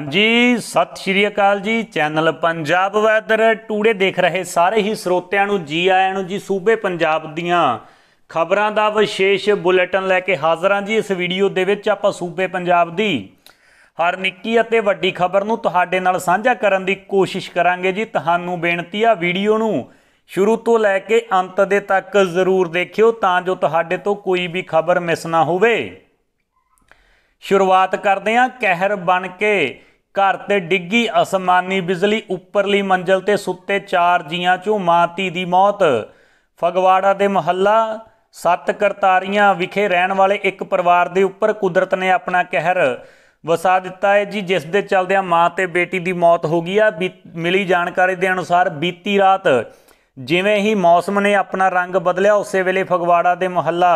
ਹਾਂਜੀ ਸਤਿ ਸ਼੍ਰੀ ਅਕਾਲ ਜੀ ਚੈਨਲ ਪੰਜਾਬ ਵੈਦਰ ਟੂਡੇ ਦੇਖ ਰਹੇ ਸਾਰੇ ਹੀ ਸਰੋਤਿਆਂ ਨੂੰ ਜੀ ਆਇਆਂ ਨੂੰ ਜੀ ਸੂਬੇ ਪੰਜਾਬ ਦੀਆਂ ਖਬਰਾਂ ਦਾ ਵਿਸ਼ੇਸ਼ ਬੁਲੇਟਿਨ ਲੈ ਕੇ ਹਾਜ਼ਰ ਹਾਂ ਜੀ ਇਸ ਵੀਡੀਓ ਦੇ ਵਿੱਚ ਆਪਾਂ ਸੂਬੇ ਪੰਜਾਬ ਦੀ ਹਰ ਨਿੱਕੀ ਅਤੇ ਵੱਡੀ ਖਬਰ ਨੂੰ ਤੁਹਾਡੇ ਨਾਲ ਸਾਂਝਾ ਕਰਨ ਦੀ ਕੋਸ਼ਿਸ਼ ਕਰਾਂਗੇ ਜੀ ਤੁਹਾਨੂੰ ਬੇਨਤੀ ਆ ਵੀਡੀਓ ਨੂੰ ਸ਼ੁਰੂ ਤੋਂ ਲੈ ਕੇ ਅੰਤ ਦੇ ਤੱਕ ਜ਼ਰੂਰ ਦੇਖਿਓ ਤਾਂ ਜੋ ਤੁਹਾਡੇ ਤੋਂ ਕੋਈ ਵੀ ਖਬਰ ਮਿਸ ਨਾ ਹੋਵੇ ਸ਼ੁਰੂਆਤ ਕਰਦੇ ਹਾਂ ਕਹਿਰ ਬਣ ਕੇ ਘਰ ਤੇ ਡਿੱਗੀ ਅਸਮਾਨੀ ਬਿਜਲੀ ਉੱਪਰਲੀ ਮੰਜ਼ਲ ਤੇ ਸੁੱਤੇ ਚਾਰ ਜੀਆਂ ਚੋਂ ਮਾਤੀ ਦੀ ਮੌਤ ਫਗਵਾੜਾ ਦੇ ਮਹੱਲਾ ਸੱਤ ਕਰਤਾਰੀਆਂ ਵਿਖੇ ਰਹਿਣ ਵਾਲੇ ਇੱਕ ਪਰਿਵਾਰ ਦੇ ਉੱਪਰ ਕੁਦਰਤ ਨੇ ਆਪਣਾ ਕਹਿਰ ਵਸਾ ਦਿੱਤਾ ਹੈ ਜੀ ਜਿਸ ਦੇ ਚਲਦਿਆਂ ਮਾਂ ਤੇ ਬੇਟੀ ਦੀ ਮੌਤ ਹੋ ਗਈ ਆ ਮਿਲੀ ਜਾਣਕਾਰੀ ਦੇ ਅਨੁਸਾਰ ਬੀਤੀ ਰਾਤ ਜਿਵੇਂ ਹੀ ਮੌਸਮ ਨੇ ਆਪਣਾ ਰੰਗ ਬਦਲਿਆ ਉਸੇ ਵੇਲੇ ਫਗਵਾੜਾ ਦੇ ਮਹੱਲਾ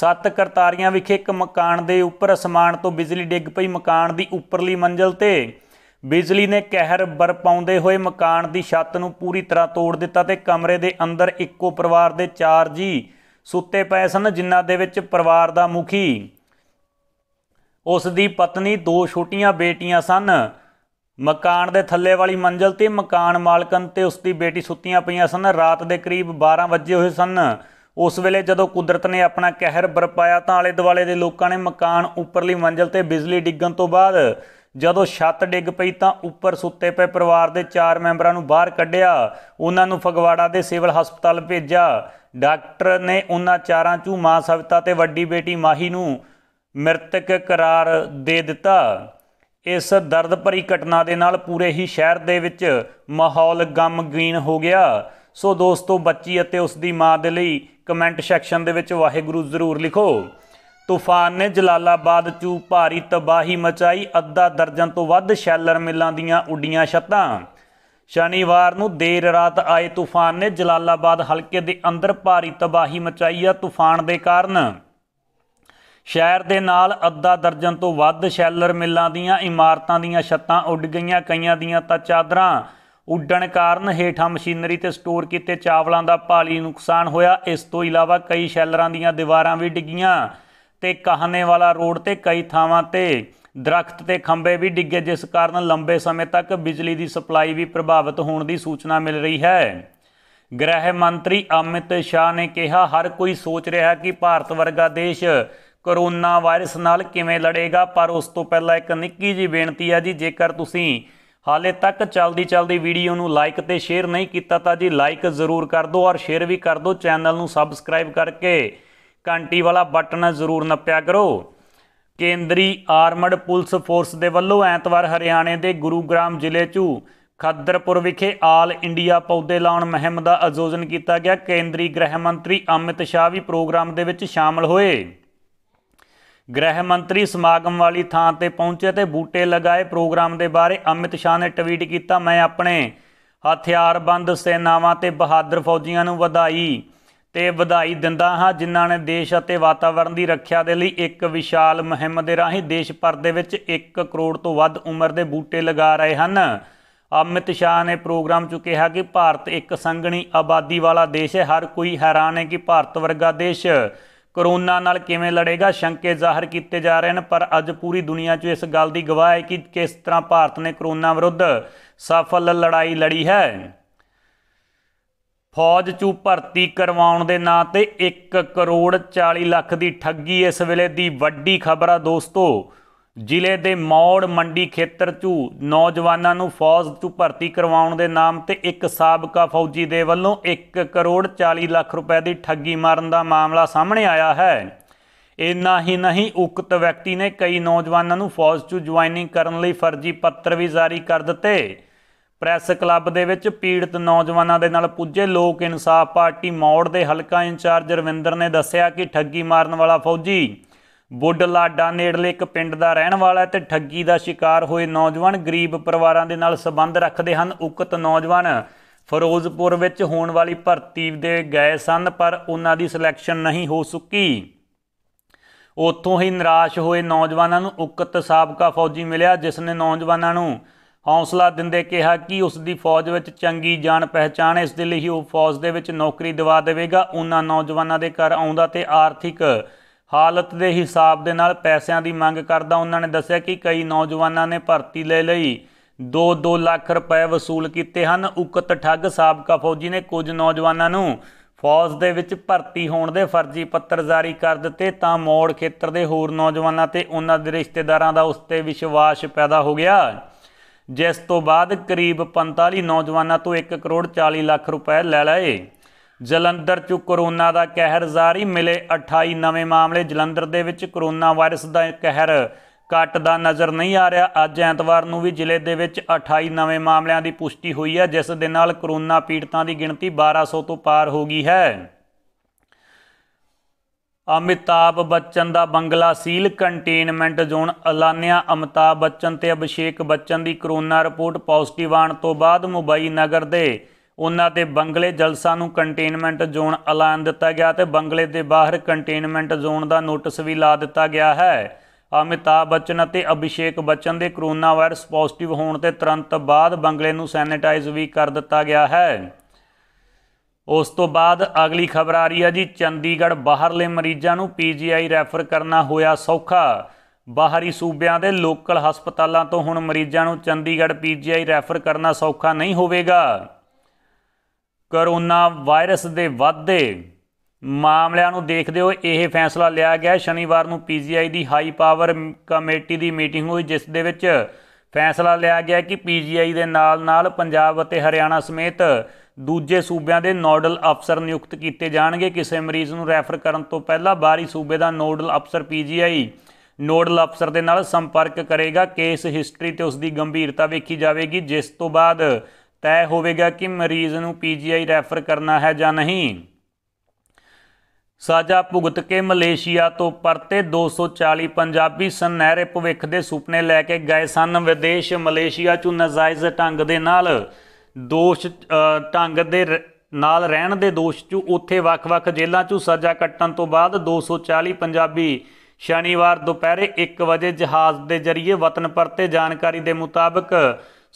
ਸੱਤ ਕਰਤਾਰੀਆਂ ਵਿਖੇ ਇੱਕ ਮਕਾਨ ਦੇ ਉੱਪਰ ਅਸਮਾਨ ਤੋਂ ਬਿਜਲੀ ਡਿੱਗ ਪਈ ਮਕਾਨ ਦੀ ਉੱਪਰਲੀ ਮੰਜ਼ਲ ਤੇ ਬਿਜਲੀ ਨੇ ਕਹਿਰ ਬਰਪਾਉਂਦੇ ਹੋਏ ਮਕਾਨ ਦੀ ਛੱਤ ਨੂੰ ਪੂਰੀ ਤਰ੍ਹਾਂ ਤੋੜ ਦਿੱਤਾ ਤੇ ਕਮਰੇ ਦੇ ਅੰਦਰ ਇੱਕੋ ਪਰਿਵਾਰ ਦੇ ਚਾਰ ਜੀ ਸੁੱਤੇ ਪਏ ਸਨ ਜਿਨ੍ਹਾਂ ਦੇ ਵਿੱਚ ਪਰਿਵਾਰ ਦਾ ਮੁਖੀ ਉਸ ਦੀ ਪਤਨੀ ਦੋ ਛੋਟੀਆਂ ਬੇਟੀਆਂ ਸਨ ਮਕਾਨ ਦੇ ਥੱਲੇ ਵਾਲੀ ਮੰਜ਼ਲ ਤੇ ਮਕਾਨ ਮਾਲਕਨ ਤੇ ਉਸ ਦੀ ਬੇਟੀ ਸੁੱਤੀਆਂ ਪਈਆਂ ਸਨ ਰਾਤ ਦੇ ਕਰੀਬ 12 ਵਜੇ ਹੋਏ ਸਨ ਉਸ ਵੇਲੇ ਜਦੋਂ ਕੁਦਰਤ ਨੇ ਆਪਣਾ ਕਹਿਰ ਬਰਪਾਇਆ ਤਾਂ ਆਲੇ ਦੁਆਲੇ ਦੇ ਲੋਕਾਂ ਨੇ ਮਕਾਨ ਉੱਪਰਲੀ ਮੰਜ਼ਲ ਤੇ ਬਿਜਲੀ ਡਿੱਗਣ ਤੋਂ ਬਾਅਦ ਜਦੋਂ ਛੱਤ ਡਿੱਗ ਪਈ ਤਾਂ ਉੱਪਰ ਸੁੱਤੇ ਪਏ ਪਰਿਵਾਰ ਦੇ ਚਾਰ ਮੈਂਬਰਾਂ ਨੂੰ ਬਾਹਰ ਕੱਢਿਆ ਉਹਨਾਂ ਨੂੰ ਫਗਵਾੜਾ ਦੇ ਸਿਵਲ ਹਸਪਤਾਲ ਭੇਜਿਆ ਡਾਕਟਰ ਨੇ ਉਹਨਾਂ ਚਾਰਾਂ ਚੋਂ ਮਾਂ ਸਵਿਤਾ ਤੇ ਵੱਡੀ ਬੇਟੀ ਮਾਹੀ ਨੂੰ ਮ੍ਰਿਤਕ ਕਰਾਰ ਦੇ ਦਿੱਤਾ ਇਸ ਦਰਦ ਭਰੀ ਘਟਨਾ ਦੇ ਨਾਲ ਪੂਰੇ ਹੀ ਸ਼ਹਿਰ ਦੇ ਵਿੱਚ ਮਾਹੌਲ ਗਮਗੀਨ ਹੋ ਗਿਆ ਸੋ ਦੋਸਤੋ ਬੱਚੀ ਅਤੇ ਉਸ ਦੀ ਮਾਂ ਦੇ ਲਈ ਕਮੈਂਟ ਸੈਕਸ਼ਨ ਦੇ ਵਿੱਚ ਵਾਹਿਗੁਰੂ ਜ਼ਰੂਰ ਲਿਖੋ ਤੂਫਾਨ ਨੇ ਜਲਾਲਾਬਾਦ 'ਚ ਭਾਰੀ ਤਬਾਹੀ ਮਚਾਈ ਅੱਧਾ ਦਰਜਨ ਤੋਂ ਵੱਧ ਸ਼ੈਲਰ ਮਿਲਾਂ ਦੀਆਂ ਉੱਡੀਆਂ ਛੱਤਾਂ ਸ਼ਨੀਵਾਰ ਨੂੰ ਦੇਰ ਰਾਤ ਆਏ ਤੂਫਾਨ ਨੇ ਜਲਾਲਾਬਾਦ ਹਲਕੇ ਦੇ ਅੰਦਰ ਭਾਰੀ ਤਬਾਹੀ ਮਚਾਈ ਆ ਤੂਫਾਨ ਦੇ ਕਾਰਨ ਸ਼ਹਿਰ ਦੇ ਨਾਲ ਅੱਧਾ ਦਰਜਨ ਤੋਂ ਵੱਧ ਸ਼ੈਲਰ ਮਿਲਾਂ ਦੀਆਂ ਇਮਾਰਤਾਂ ਦੀਆਂ ਛੱਤਾਂ ਉੱਡ ਗਈਆਂ ਕਈਆਂ ਦੀਆਂ ਤਾਂ ਚਾਦਰਾਂ ਉੱਡਣ ਕਾਰਨ ਹੇਠਾਂ ਮਸ਼ੀਨਰੀ ਤੇ ਸਟੋਰ ਕੀਤੇ ਚਾਵਲਾਂ ਦਾ ਭਾਰੀ ਨੁਕਸਾਨ ਹੋਇਆ ਇਸ ਤੋਂ ਇਲਾਵਾ ਕਈ ਸ਼ੈਲਰਾਂ ਦੀਆਂ ਦੀਵਾਰਾਂ ਵੀ ਡਿੱਗੀਆਂ ਤੇ ਕਹਾਣੇ ਵਾਲਾ ਰੋਡ ਤੇ ਕਈ ਥਾਵਾਂ ਤੇ ਦਰਖਤ ਤੇ ਖੰਬੇ ਵੀ ਡਿੱਗੇ ਜਿਸ ਕਾਰਨ ਲੰਬੇ ਸਮੇਂ ਤੱਕ ਬਿਜਲੀ ਦੀ ਸਪਲਾਈ ਵੀ ਪ੍ਰਭਾਵਿਤ ਹੋਣ ਦੀ ਸੂਚਨਾ ਮਿਲ ਰਹੀ ਹੈ ਗ੍ਰਹਿ ਮੰਤਰੀ ਅਮਿਤ ਸ਼ਾਹ ਨੇ ਕਿਹਾ ਹਰ ਕੋਈ ਸੋਚ ਰਿਹਾ ਕਿ ਭਾਰਤ ਵਰਗਾ ਦੇਸ਼ ਕਰੋਨਾ ਵਾਇਰਸ ਨਾਲ ਕਿਵੇਂ ਲੜੇਗਾ ਪਰ ਉਸ ਤੋਂ ਪਹਿਲਾਂ ਇੱਕ ਨਿੱਕੀ ਜੀ ਬੇਨਤੀ ਹੈ ਜੀ ਜੇਕਰ ਤੁਸੀਂ ਹਾਲੇ ਤੱਕ ਚਲਦੀ ਚਲਦੀ ਵੀਡੀਓ ਨੂੰ ਲਾਈਕ ਤੇ ਸ਼ੇਅਰ ਨਹੀਂ ਕੀਤਾ ਤਾਂ ਜੀ ਲਾਈਕ ਜ਼ਰੂਰ ਕਰ ਦਿਓ ਔਰ ਸ਼ੇਅਰ ਵੀ ਕਰ ਦਿਓ ਚੈਨਲ ਨੂੰ ਸਬਸਕ੍ਰਾਈਬ ਕਰਕੇ ਘੰਟੀ ਵਾਲਾ ਬਟਨ ਜ਼ਰੂਰ ਨੱਪਿਆ ਕਰੋ ਕੇਂਦਰੀ ਆਰਮਡ ਪੁਲਿਸ ਫੋਰਸ ਦੇ ਵੱਲੋਂ ਐਤਵਾਰ ਹਰਿਆਣੇ ਦੇ ਗੁਰੂਗ੍ਰਾਮ ਜ਼ਿਲ੍ਹੇ 'ਚ ਖੱਦਰਪੁਰ ਵਿਖੇ ਆਲ ਇੰਡੀਆ ਪੌਦੇ ਲਾਉਣ ਮਹਿੰਮ ਦਾ ਆਯੋਜਨ ਕੀਤਾ ਗਿਆ ਕੇਂਦਰੀ ਗ੍ਰਹਿ ਮੰਤਰੀ ਅਮਿਤ ਸ਼ਾਹ ਵੀ ਪ੍ਰੋਗਰਾਮ ਦੇ ਵਿੱਚ ਸ਼ਾਮਲ ਹੋਏ ਗ੍ਰਹਿ ਮੰਤਰੀ ਸਮਾਗਮ ਵਾਲੀ ਥਾਂ ਤੇ ਪਹੁੰਚੇ ਤੇ ਬੂਟੇ ਲਗਾਏ ਪ੍ਰੋਗਰਾਮ ਦੇ ਬਾਰੇ ਅਮਿਤ ਸ਼ਾਹ ਨੇ ਟਵੀਟ ਕੀਤਾ ਮੈਂ ਆਪਣੇ ਹਥਿਆਰਬੰਦ ਸੈਨਾਵਾਂ ਤੇ ਬਹਾਦਰ ਫੌਜੀਆਂ ਨੂੰ ਵਧਾਈ ਤੇ ਵਧਾਈ ਦਿੰਦਾ ਹਾਂ ਜਿਨ੍ਹਾਂ ਨੇ ਦੇਸ਼ ਅਤੇ ਵਾਤਾਵਰਣ ਦੀ ਰੱਖਿਆ ਦੇ ਲਈ ਇੱਕ ਵਿਸ਼ਾਲ ਮੁਹਿੰਮ ਦੇ ਰਾਹੀਂ ਦੇਸ਼ ਭਰ ਦੇ ਵਿੱਚ 1 ਕਰੋੜ ਤੋਂ ਵੱਧ ਉਮਰ ਦੇ ਬੂਟੇ ਲਗਾ ਰਹੇ ਹਨ ਅਮਿਤ ਸ਼ਾਹ ਨੇ ਪ੍ਰੋਗਰਾਮ 'ਚ ਕਿਹਾ ਕਿ ਭਾਰਤ ਇੱਕ ਸੰਗਣੀ ਆਬਾਦੀ ਵਾਲਾ ਦੇਸ਼ ਹੈ ਹਰ ਕੋਈ ਹੈਰਾਨ ਹੈ ਕਿ ਭਾਰਤ ਵਰਗਾ ਦੇਸ਼ ਕਰੋਨਾ ਨਾਲ ਕਿਵੇਂ ਲੜੇਗਾ ਸ਼ੰਕੇ ਜ਼ਾਹਰ ਕੀਤੇ ਜਾ ਰਹੇ ਹਨ ਪਰ ਅੱਜ ਪੂਰੀ ਦੁਨੀਆ 'ਚ ਇਸ ਗੱਲ ਦੀ ਗਵਾਹ ਹੈ ਕਿ ਕਿਸ ਤਰ੍ਹਾਂ ਭਾਰਤ ਨੇ ਕਰੋਨਾ ਵਿਰੁੱਧ ਸਫਲ ਲੜਾਈ ਲੜੀ ਹੈ ਫੌਜ 'ਚ ਭਰਤੀ ਕਰਵਾਉਣ ਦੇ ਨਾਂ ਤੇ 1 ਕਰੋੜ 40 ਲੱਖ ਦੀ ਠੱਗੀ ਇਸ ਵੇਲੇ ਦੀ ਵੱਡੀ ਖਬਰ ਆ ਦੋਸਤੋ ਜ਼ਿਲ੍ਹੇ ਦੇ ਮੌੜ ਮੰਡੀ ਖੇਤਰ 'ਚ ਨੌਜਵਾਨਾਂ ਨੂੰ ਫੌਜ 'ਚ ਭਰਤੀ ਕਰਵਾਉਣ ਦੇ ਨਾਮ ਤੇ ਇੱਕ ਸਾਬਕਾ ਫੌਜੀ ਦੇ ਵੱਲੋਂ 1 ਕਰੋੜ 40 ਲੱਖ ਰੁਪਏ ਦੀ ਠੱਗੀ ਮਾਰਨ ਦਾ ਮਾਮਲਾ ਸਾਹਮਣੇ ਆਇਆ ਹੈ ਇੰਨਾ ਹੀ ਨਹੀਂ ਉਕਤ ਵਿਅਕਤੀ ਨੇ ਕਈ ਨੌਜਵਾਨਾਂ ਨੂੰ ਫੌਜ 'ਚ ਜੁਆਇਨਿੰਗ ਕਰਨ ਲਈ ਫਰਜ਼ੀ ਪੱਤਰ ਵੀ ਜਾਰੀ ਕਰ ਦਿੱਤੇ ਪ੍ਰੈਸ ਕਲੱਬ ਦੇ ਵਿੱਚ ਪੀੜਤ ਨੌਜਵਾਨਾਂ ਦੇ ਨਾਲ ਪੁੱਜੇ ਲੋਕ ਇਨਸਾਫ ਪਾਰਟੀ ਮੌੜ ਦੇ ਹਲਕਾ ਇੰਚਾਰਜ ਰਵਿੰਦਰ ਨੇ ਦੱਸਿਆ ਕਿ ਠੱਗੀ ਮਾਰਨ ਵਾਲਾ ਫੌਜੀ ਲਾਡਾ ਨੇੜਲੇ ਇੱਕ ਪਿੰਡ ਦਾ ਰਹਿਣ ਵਾਲਾ ਤੇ ਠੱਗੀ ਦਾ ਸ਼ਿਕਾਰ ਹੋਏ ਨੌਜਵਾਨ ਗਰੀਬ ਪਰਿਵਾਰਾਂ ਦੇ ਨਾਲ ਸਬੰਧ ਰੱਖਦੇ ਹਨ ਉਕਤ ਨੌਜਵਾਨ ਫਿਰੋਜ਼ਪੁਰ ਵਿੱਚ ਹੋਣ ਵਾਲੀ ਭਰਤੀ ਦੇ ਗਏ ਸਨ ਪਰ ਉਹਨਾਂ ਦੀ ਸਿਲੈਕਸ਼ਨ ਨਹੀਂ ਹੋ ਸਕੀ ਉੱਥੋਂ ਹੀ ਨਿਰਾਸ਼ ਹੋਏ ਨੌਜਵਾਨਾਂ ਨੂੰ ਉਕਤ ਸਾਬਕਾ ਫੌਜੀ ਮਿਲਿਆ ਜਿਸ ਨੇ ਨੌਜਵਾਨਾਂ ਨੂੰ ਹੌਸਲਾ ਦਿੰਦੇ ਕਿਹਾ ਕਿ ਉਸ ਦੀ ਫੌਜ ਵਿੱਚ ਚੰਗੀ ਜਾਣ ਪਹਿਚਾਣ ਇਸ ਦੇ ਲਈ ਉਹ ਫੌਜ ਦੇ ਵਿੱਚ ਨੌਕਰੀ ਦਿਵਾ ਦੇਵੇਗਾ ਉਹਨਾਂ ਨੌਜਵਾਨਾਂ ਦੇ ਘਰ ਆਉਂਦਾ ਤੇ ਆਰਥਿਕ ਹਾਲਤ ਦੇ ਹਿਸਾਬ ਦੇ ਨਾਲ ਪੈਸਿਆਂ ਦੀ ਮੰਗ ਕਰਦਾ ਉਹਨਾਂ ਨੇ ਦੱਸਿਆ ਕਿ ਕਈ ਨੌਜਵਾਨਾਂ ਨੇ ਭਰਤੀ ਲੈ ਲਈ 2-2 ਲੱਖ ਰੁਪਏ ਵਸੂਲ ਕੀਤੇ ਹਨ ਉਕਤ ਠੱਗ ਸਾਬਕਾ ਫੌਜੀ ਨੇ ਕੁਝ ਨੌਜਵਾਨਾਂ ਨੂੰ ਫੌਜ ਦੇ ਵਿੱਚ ਭਰਤੀ ਹੋਣ ਦੇ ਫਰਜ਼ੀ ਪੱਤਰ ਜਾਰੀ ਕਰ ਦਿੱਤੇ ਤਾਂ ਮੌੜ ਖੇਤਰ ਦੇ ਹੋਰ ਨੌਜਵਾਨਾਂ ਤੇ ਉਹਨਾਂ ਦੇ ਰਿਸ਼ਤੇਦਾਰਾਂ ਦਾ ਉਸ ਤੇ ਵਿਸ਼ਵਾਸ ਪੈਦਾ ਹੋ ਗਿਆ ਜਿਸ ਤੋਂ ਬਾਅਦ ਕਰੀਬ 45 ਨੌਜਵਾਨਾਂ ਤੋਂ 1 ਕਰੋੜ 40 ਲੱਖ ਰੁਪਏ ਲੈ ਲਏ ਜਲੰਧਰ 'ਚ ਕੋਰੋਨਾ ਦਾ ਕਹਿਰ ਜ਼ਾਰੀ ਮਿਲੇ 28 ਨਵੇਂ ਮਾਮਲੇ ਜਲੰਧਰ ਦੇ ਵਿੱਚ ਕੋਰੋਨਾ ਵਾਇਰਸ ਦਾ ਕਹਿਰ ਦਾ ਨਜ਼ਰ ਨਹੀਂ ਆ ਰਿਹਾ ਅੱਜ ਐਤਵਾਰ ਨੂੰ ਵੀ ਜ਼ਿਲ੍ਹੇ ਦੇ ਵਿੱਚ 28 ਨਵੇਂ ਮਾਮਲਿਆਂ ਦੀ ਪੁਸ਼ਟੀ ਹੋਈ ਹੈ ਜਿਸ ਦੇ ਨਾਲ ਕੋਰੋਨਾ ਪੀੜਤਾਂ ਦੀ ਗਿਣਤੀ 1200 ਤੋਂ ਪਾਰ ਹੋ ਗਈ ਹੈ ਅਮਿਤਾਬ ਬੱਚਨ ਦਾ ਬੰਗਲਾ ਸੀਲ ਕੰਟੇਨਮੈਂਟ ਜ਼ੋਨ ਐਲਾਨਿਆ ਅਮਿਤਾਬ ਬੱਚਨ ਤੇ ਅਭਿਸ਼ੇਕ ਬੱਚਨ ਦੀ ਕਰੋਨਾ ਰਿਪੋਰਟ ਪੋਜ਼ਿਟਿਵ ਆਣ ਤੋਂ ਬਾਅਦ ਮੁੰਬਈ ਨਗਰ ਦੇ ਉਹਨਾਂ ਦੇ ਬੰਗਲੇ ਜਲਸਾ ਨੂੰ ਕੰਟੇਨਮੈਂਟ ਜ਼ੋਨ ਐਲਾਨ ਦਿੱਤਾ ਗਿਆ ਤੇ ਬੰਗਲੇ ਦੇ ਬਾਹਰ ਕੰਟੇਨਮੈਂਟ ਜ਼ੋਨ ਦਾ ਨੋਟਿਸ ਵੀ ਲਾ ਦਿੱਤਾ ਗਿਆ ਹੈ ਅਮਿਤਾਭ ਬੱਚਨ ਅਤੇ ਅਭਿਸ਼ੇਕ ਬੱਚਨ ਦੇ ਕਰੋਨਾ ਵਾਇਰਸ ਪੋਜ਼ਿਟਿਵ ਹੋਣ ਤੇ ਤੁਰੰਤ ਬਾਅਦ ਬੰਗਲੇ ਨੂੰ ਸੈਨੀਟਾਈਜ਼ ਵੀ ਕਰ ਦਿੱਤਾ ਗਿਆ ਹੈ ਉਸ ਤੋਂ ਬਾਅਦ ਅਗਲੀ ਖਬਰ ਆ ਰਹੀ ਹੈ ਜੀ ਚੰਡੀਗੜ੍ਹ ਬਾਹਰਲੇ ਮਰੀਜ਼ਾਂ ਨੂੰ ਪੀਜੀਆਈ ਰੈਫਰ ਕਰਨਾ ਹੋਇਆ ਸੌਖਾ ਬਾਹਰੀ ਸੂਬਿਆਂ ਦੇ ਲੋਕਲ ਹਸਪਤਾਲਾਂ ਤੋਂ ਹੁਣ ਮਰੀਜ਼ਾਂ ਨੂੰ ਚੰਡੀਗੜ੍ਹ ਪੀਜੀਆਈ ਰੈਫਰ ਕਰਨਾ ਸੌਖਾ ਨਹੀਂ ਹੋਵੇਗਾ ਕਰੋਨਾ ਵਾਇਰਸ ਦੇ ਵਾਧੇ ਮਾਮਲਿਆਂ ਨੂੰ ਦੇਖਦੇ ਹੋਏ ਇਹ ਫੈਸਲਾ ਲਿਆ ਗਿਆ ਸ਼ਨੀਵਾਰ ਨੂੰ ਪੀਜੀਆਈ ਦੀ ਹਾਈ ਪਾਵਰ ਕਮੇਟੀ ਦੀ ਮੀਟਿੰਗ ਹੋਈ ਜਿਸ ਦੇ ਵਿੱਚ ਫੈਸਲਾ ਲਿਆ ਗਿਆ ਕਿ ਪੀਜੀਆਈ ਦੇ ਨਾਲ-ਨਾਲ ਪੰਜਾਬ ਅਤੇ ਹਰਿਆਣਾ ਸਮੇਤ ਦੂਜੇ ਸੂਬਿਆਂ ਦੇ ਨੋਡਲ ਅਫਸਰ ਨਿਯੁਕਤ ਕੀਤੇ ਜਾਣਗੇ ਕਿਸੇ ਮਰੀਜ਼ ਨੂੰ ਰੈਫਰ ਕਰਨ ਤੋਂ ਪਹਿਲਾਂ ਬਾਹਰੀ ਸੂਬੇ ਦਾ ਨੋਡਲ ਅਫਸਰ ਪੀਜੀਆਈ ਨੋਡਲ ਅਫਸਰ ਦੇ ਨਾਲ ਸੰਪਰਕ ਕਰੇਗਾ ਕੇਸ ਹਿਸਟਰੀ ਤੇ ਉਸ ਦੀ ਗੰਭੀਰਤਾ ਵੇਖੀ ਜਾਵੇਗੀ ਜਿਸ ਤੋਂ ਬਾਅਦ ਤੈ ਹੋਵੇਗਾ ਕਿ ਮਰੀਜ਼ ਨੂੰ ਪੀਜੀਆਈ ਰੈਫਰ ਕਰਨਾ ਹੈ ਜਾਂ ਨਹੀਂ ਸਾਜਾ ਭੁਗਤ ਕੇ ਮਲੇਸ਼ੀਆ ਤੋਂ ਪਰਤੇ 240 ਪੰਜਾਬੀ ਸੁਨਹਿਰੇ ਭਵਿੱਖ ਦੇ ਸੁਪਨੇ ਲੈ ਕੇ ਗਏ ਸਨ ਵਿਦੇਸ਼ ਮਲੇਸ਼ੀਆ ਚੋਂ ਨਜਾਇਜ਼ ਢੰਗ ਦੇ ਨਾਲ ਦੋਸ਼ ਢੰਗ ਦੇ ਨਾਲ ਰਹਿਣ ਦੇ ਦੋਸ਼ 'ਚ ਉੱਥੇ ਵੱਖ-ਵੱਖ ਜੇਲ੍ਹਾਂ 'ਚੋਂ ਸਜ਼ਾ ਕੱਟਣ ਤੋਂ ਬਾਅਦ 240 ਪੰਜਾਬੀ ਸ਼ਨੀਵਾਰ ਦੁਪਹਿਰੇ 1 ਵਜੇ ਜਹਾਜ਼ ਦੇ ਜ਼ਰੀਏ ਵਤਨ ਪਰਤੇ ਜਾਣਕਾਰੀ ਦੇ ਮੁਤਾਬਕ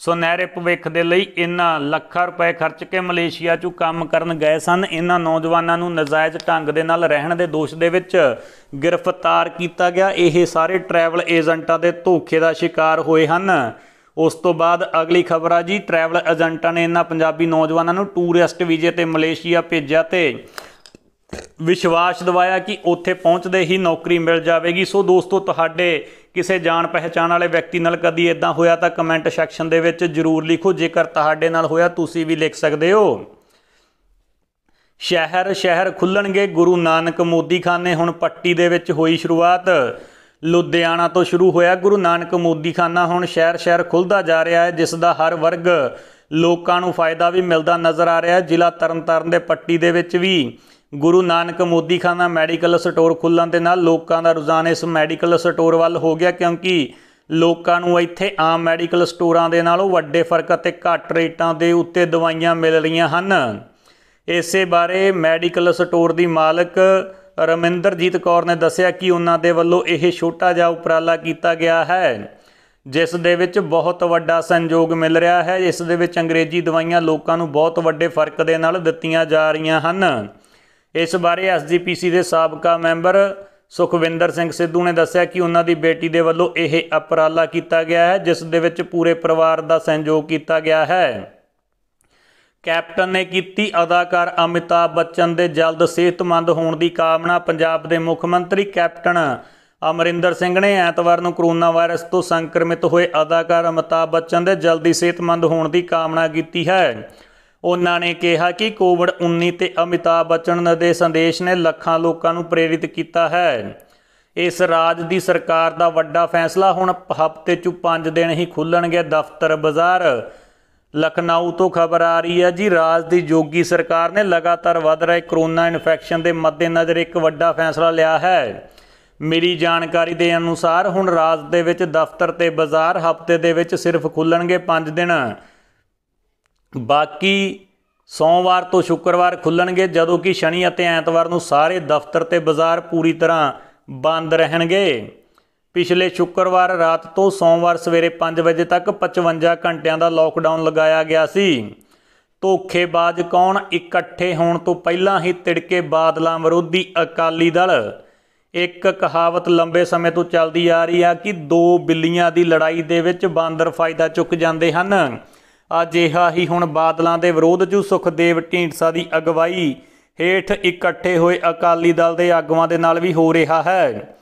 ਸੋ ਨਹਿਰੇ ਭਵਿੱਖ ਦੇ ਲਈ ਇਹਨਾਂ ਲੱਖਾਂ ਰੁਪਏ ਖਰਚ ਕੇ ਮਲੇਸ਼ੀਆ 'ਚ ਕੰਮ ਕਰਨ ਗਏ ਸਨ ਇਹਨਾਂ ਨੌਜਵਾਨਾਂ ਨੂੰ ਨਜਾਇਜ਼ ਢੰਗ ਦੇ ਨਾਲ ਰਹਿਣ ਦੇ ਦੋਸ਼ ਦੇ ਵਿੱਚ ਗ੍ਰਿਫਤਾਰ ਕੀਤਾ ਗਿਆ ਇਹ ਸਾਰੇ ਟਰੈਵਲ ਏਜੰਟਾਂ ਦੇ ਧੋਖੇ ਦਾ ਸ਼ਿਕਾਰ ਹੋਏ ਹਨ ਉਸ ਤੋਂ ਬਾਅਦ ਅਗਲੀ ਖਬਰ ਆ ਜੀ ਟਰੈਵਲ ਏਜੰਟਾਂ ਨੇ ਇਹਨਾਂ ਪੰਜਾਬੀ ਨੌਜਵਾਨਾਂ ਨੂੰ ਟੂਰਿਸਟ ਵੀਜ਼ੇ ਤੇ ਮਲੇਸ਼ੀਆ ਭੇਜਿਆ ਤੇ ਵਿਸ਼ਵਾਸ ਦਿਵਾਇਆ ਕਿ ਉੱਥੇ ਪਹੁੰਚਦੇ ਹੀ ਨੌਕਰੀ ਮਿਲ ਜਾਵੇਗੀ ਸੋ ਦੋਸਤੋ ਤੁਹਾਡੇ ਕਿਸੇ ਜਾਣ ਪਹਿਚਾਣ ਵਾਲੇ ਵਿਅਕਤੀ ਨਾਲ ਕਦੀ ਇਦਾਂ ਹੋਇਆ ਤਾਂ ਕਮੈਂਟ ਸੈਕਸ਼ਨ ਦੇ ਵਿੱਚ ਜਰੂਰ ਲਿਖੋ ਜੇਕਰ ਤੁਹਾਡੇ ਨਾਲ ਹੋਇਆ ਤੁਸੀਂ ਵੀ ਲਿਖ ਸਕਦੇ ਹੋ ਸ਼ਹਿਰ ਸ਼ਹਿਰ ਖੁੱਲਣਗੇ ਗੁਰੂ ਨਾਨਕ ਮੋਦੀ ਖਾਨੇ ਹੁਣ ਪੱਟੀ ਦੇ ਵਿੱਚ ਹੋਈ ਸ਼ੁਰੂਆਤ ਲੁਧਿਆਣਾ ਤੋਂ ਸ਼ੁਰੂ ਹੋਇਆ ਗੁਰੂ ਨਾਨਕ ਮੋਦੀ ਖਾਨਾ ਹੁਣ ਸ਼ਹਿਰ ਸ਼ਹਿਰ ਖੁੱਲਦਾ ਜਾ ਰਿਹਾ ਹੈ ਜਿਸ ਦਾ ਹਰ ਵਰਗ ਲੋਕਾਂ ਨੂੰ ਫਾਇਦਾ ਵੀ ਮਿਲਦਾ ਨਜ਼ਰ ਆ ਰਿਹਾ ਹੈ ਜ਼ਿਲ੍ਹਾ ਤਰਨਤਾਰਨ ਦੇ ਪੱਟੀ ਦੇ ਵਿੱਚ ਵੀ ਗੁਰੂ ਨਾਨਕ ਮੋਦੀਖਾਨਾ ਮੈਡੀਕਲ ਸਟੋਰ ਖੁੱਲਣ ਦੇ ਨਾਲ ਲੋਕਾਂ ਦਾ ਰੁਝਾਨ ਇਸ ਮੈਡੀਕਲ ਸਟੋਰ ਵੱਲ ਹੋ ਗਿਆ ਕਿਉਂਕਿ ਲੋਕਾਂ ਨੂੰ ਇੱਥੇ ਆਮ ਮੈਡੀਕਲ ਸਟੋਰਾਂ ਦੇ ਨਾਲੋਂ ਵੱਡੇ ਫਰਕ ਅਤੇ ਘੱਟ ਰੇਟਾਂ ਦੇ ਉੱਤੇ ਦਵਾਈਆਂ ਮਿਲ ਰਹੀਆਂ ਹਨ ਇਸੇ ਬਾਰੇ ਮੈਡੀਕਲ ਸਟੋਰ ਦੀ ਮਾਲਕ ਰਮਿੰਦਰਜੀਤ ਕੌਰ ਨੇ ਦੱਸਿਆ ਕਿ ਉਹਨਾਂ ਦੇ ਵੱਲੋਂ ਇਹ ਛੋਟਾ ਜਿਹਾ ਉਪਰਾਲਾ ਕੀਤਾ ਗਿਆ ਹੈ ਜਿਸ ਦੇ ਵਿੱਚ ਬਹੁਤ ਵੱਡਾ ਸੰਯੋਗ ਮਿਲ ਰਿਹਾ ਹੈ ਇਸ ਦੇ ਵਿੱਚ ਅੰਗਰੇਜ਼ੀ ਦਵਾਈਆਂ ਲੋਕਾਂ ਨੂੰ ਬਹੁਤ ਵੱਡੇ ਫਰਕ ਦੇ ਨਾਲ ਦਿੱਤੀਆਂ ਜਾ ਰਹੀਆਂ ਹਨ ਇਸ ਬਾਰੇ ਐਸਜੀਪੀਸੀ ਦੇ ਸਾਬਕਾ ਮੈਂਬਰ ਸੁਖਵਿੰਦਰ ਸਿੰਘ ਸਿੱਧੂ ਨੇ ਦੱਸਿਆ ਕਿ ਉਹਨਾਂ ਦੀ ਬੇਟੀ ਦੇ ਵੱਲੋਂ ਇਹ ਅਪਰਾਲਾ ਕੀਤਾ ਗਿਆ ਹੈ ਜਿਸ ਦੇ ਵਿੱਚ ਪੂਰੇ ਪਰਿਵਾਰ ਦਾ ਸਹਿਯੋਗ ਕੀਤਾ ਗਿਆ ਹੈ ਕੈਪਟਨ ਨੇ ਕੀਤੀ ਅਦਾਕਾਰ ਅਮਿਤਾਭ ਬੱਚਨ ਦੇ ਜਲਦ ਸਿਹਤਮੰਦ ਹੋਣ ਦੀ ਕਾਮਨਾ ਪੰਜਾਬ ਦੇ ਮੁੱਖ ਮੰਤਰੀ ਕੈਪਟਨ ਅਮਰਿੰਦਰ ਸਿੰਘ ਨੇ ਐਤਵਾਰ ਨੂੰ ਕਰੋਨਾ ਵਾਇਰਸ ਤੋਂ ਸੰਕਰਮਿਤ ਹੋਏ ਅਦਾਕਾਰ ਅਮਿਤਾਭ ਬੱਚਨ ਦੇ ਜਲਦੀ ਸਿਹਤਮੰਦ ਹੋਣ ਦੀ ਕਾਮਨਾ ਕੀਤੀ ਹੈ ਉਹਨਾਂ ਨੇ ਕਿਹਾ ਕਿ ਕੋਵਿਡ-19 ਤੇ ਅਮਿਤਾਭ ਬਚਨ ਦੇ ਸੰਦੇਸ਼ ਨੇ ਲੱਖਾਂ ਲੋਕਾਂ ਨੂੰ ਪ੍ਰੇਰਿਤ ਕੀਤਾ ਹੈ ਇਸ ਰਾਜ ਦੀ ਸਰਕਾਰ ਦਾ ਵੱਡਾ ਫੈਸਲਾ ਹੁਣ ਹਫ਼ਤੇ 'ਚ 5 ਦਿਨ ਹੀ ਖੁੱਲਣਗੇ ਦਫ਼ਤਰ ਬਾਜ਼ਾਰ ਲਖਨਊ ਤੋਂ ਖਬਰ ਆ ਰਹੀ ਹੈ ਜੀ ਰਾਜ ਦੀ ਜੋਗੀ ਸਰਕਾਰ ਨੇ ਲਗਾਤਾਰ ਵਧ ਰਹੇ ਕਰੋਨਾ ਇਨਫੈਕਸ਼ਨ ਦੇ ਮੱਦੇਨਜ਼ਰ ਇੱਕ ਵੱਡਾ ਫੈਸਲਾ ਲਿਆ ਹੈ ਮੇਰੀ ਜਾਣਕਾਰੀ ਦੇ ਅਨੁਸਾਰ ਹੁਣ ਰਾਜ ਦੇ ਵਿੱਚ ਦਫ਼ਤਰ ਤੇ ਬਾਜ਼ਾਰ ਹਫ਼ਤੇ ਦੇ ਵਿੱਚ ਸਿਰਫ ਖੁੱਲਣਗੇ 5 ਦਿਨ ਬਾਕੀ ਸੋਮਵਾਰ ਤੋਂ ਸ਼ੁੱਕਰਵਾਰ ਖੁੱਲਣਗੇ ਜਦੋਂ ਕਿ ਸ਼ਨੀ ਅਤੇ ਐਤਵਾਰ ਨੂੰ ਸਾਰੇ ਦਫ਼ਤਰ ਤੇ ਬਾਜ਼ਾਰ ਪੂਰੀ ਤਰ੍ਹਾਂ ਬੰਦ ਰਹਿਣਗੇ ਪਿਛਲੇ ਸ਼ੁੱਕਰਵਾਰ ਰਾਤ ਤੋਂ ਸੋਮਵਾਰ ਸਵੇਰੇ 5 ਵਜੇ ਤੱਕ 55 ਘੰਟਿਆਂ ਦਾ ਲੋਕਡਾਊਨ ਲਗਾਇਆ ਗਿਆ ਸੀ ਧੋਖੇਬਾਜ਼ ਕੌਣ ਇਕੱਠੇ ਹੋਣ ਤੋਂ ਪਹਿਲਾਂ ਹੀ ਤਿੜਕੇ ਬਾਦਲਾਂ ਵਿਰੋਧੀ ਅਕਾਲੀ ਦਲ ਇੱਕ ਕਹਾਵਤ ਲੰਬੇ ਸਮੇਂ ਤੋਂ ਚੱਲਦੀ ਆ ਰਹੀ ਆ ਕਿ ਦੋ ਬਿੱਲੀਆਂ ਦੀ ਲੜਾਈ ਦੇ ਵਿੱਚ ਬਾਂਦਰ ਫਾਇਦਾ ਚੁੱਕ ਜਾਂਦੇ ਹਨ ਅਜਿਹਾ ਹੀ ਹੁਣ ਬਾਦਲਾਂ ਦੇ ਵਿਰੋਧ 'ਚ ਸੁਖਦੇਵ ਢੀਂਡਸਾ ਦੀ ਅਗਵਾਈ ਹੇਠ ਇਕੱਠੇ ਹੋਏ ਅਕਾਲੀ ਦਲ ਦੇ ਆਗੂਆਂ ਦੇ ਨਾਲ ਵੀ ਹੋ ਰਿਹਾ ਹੈ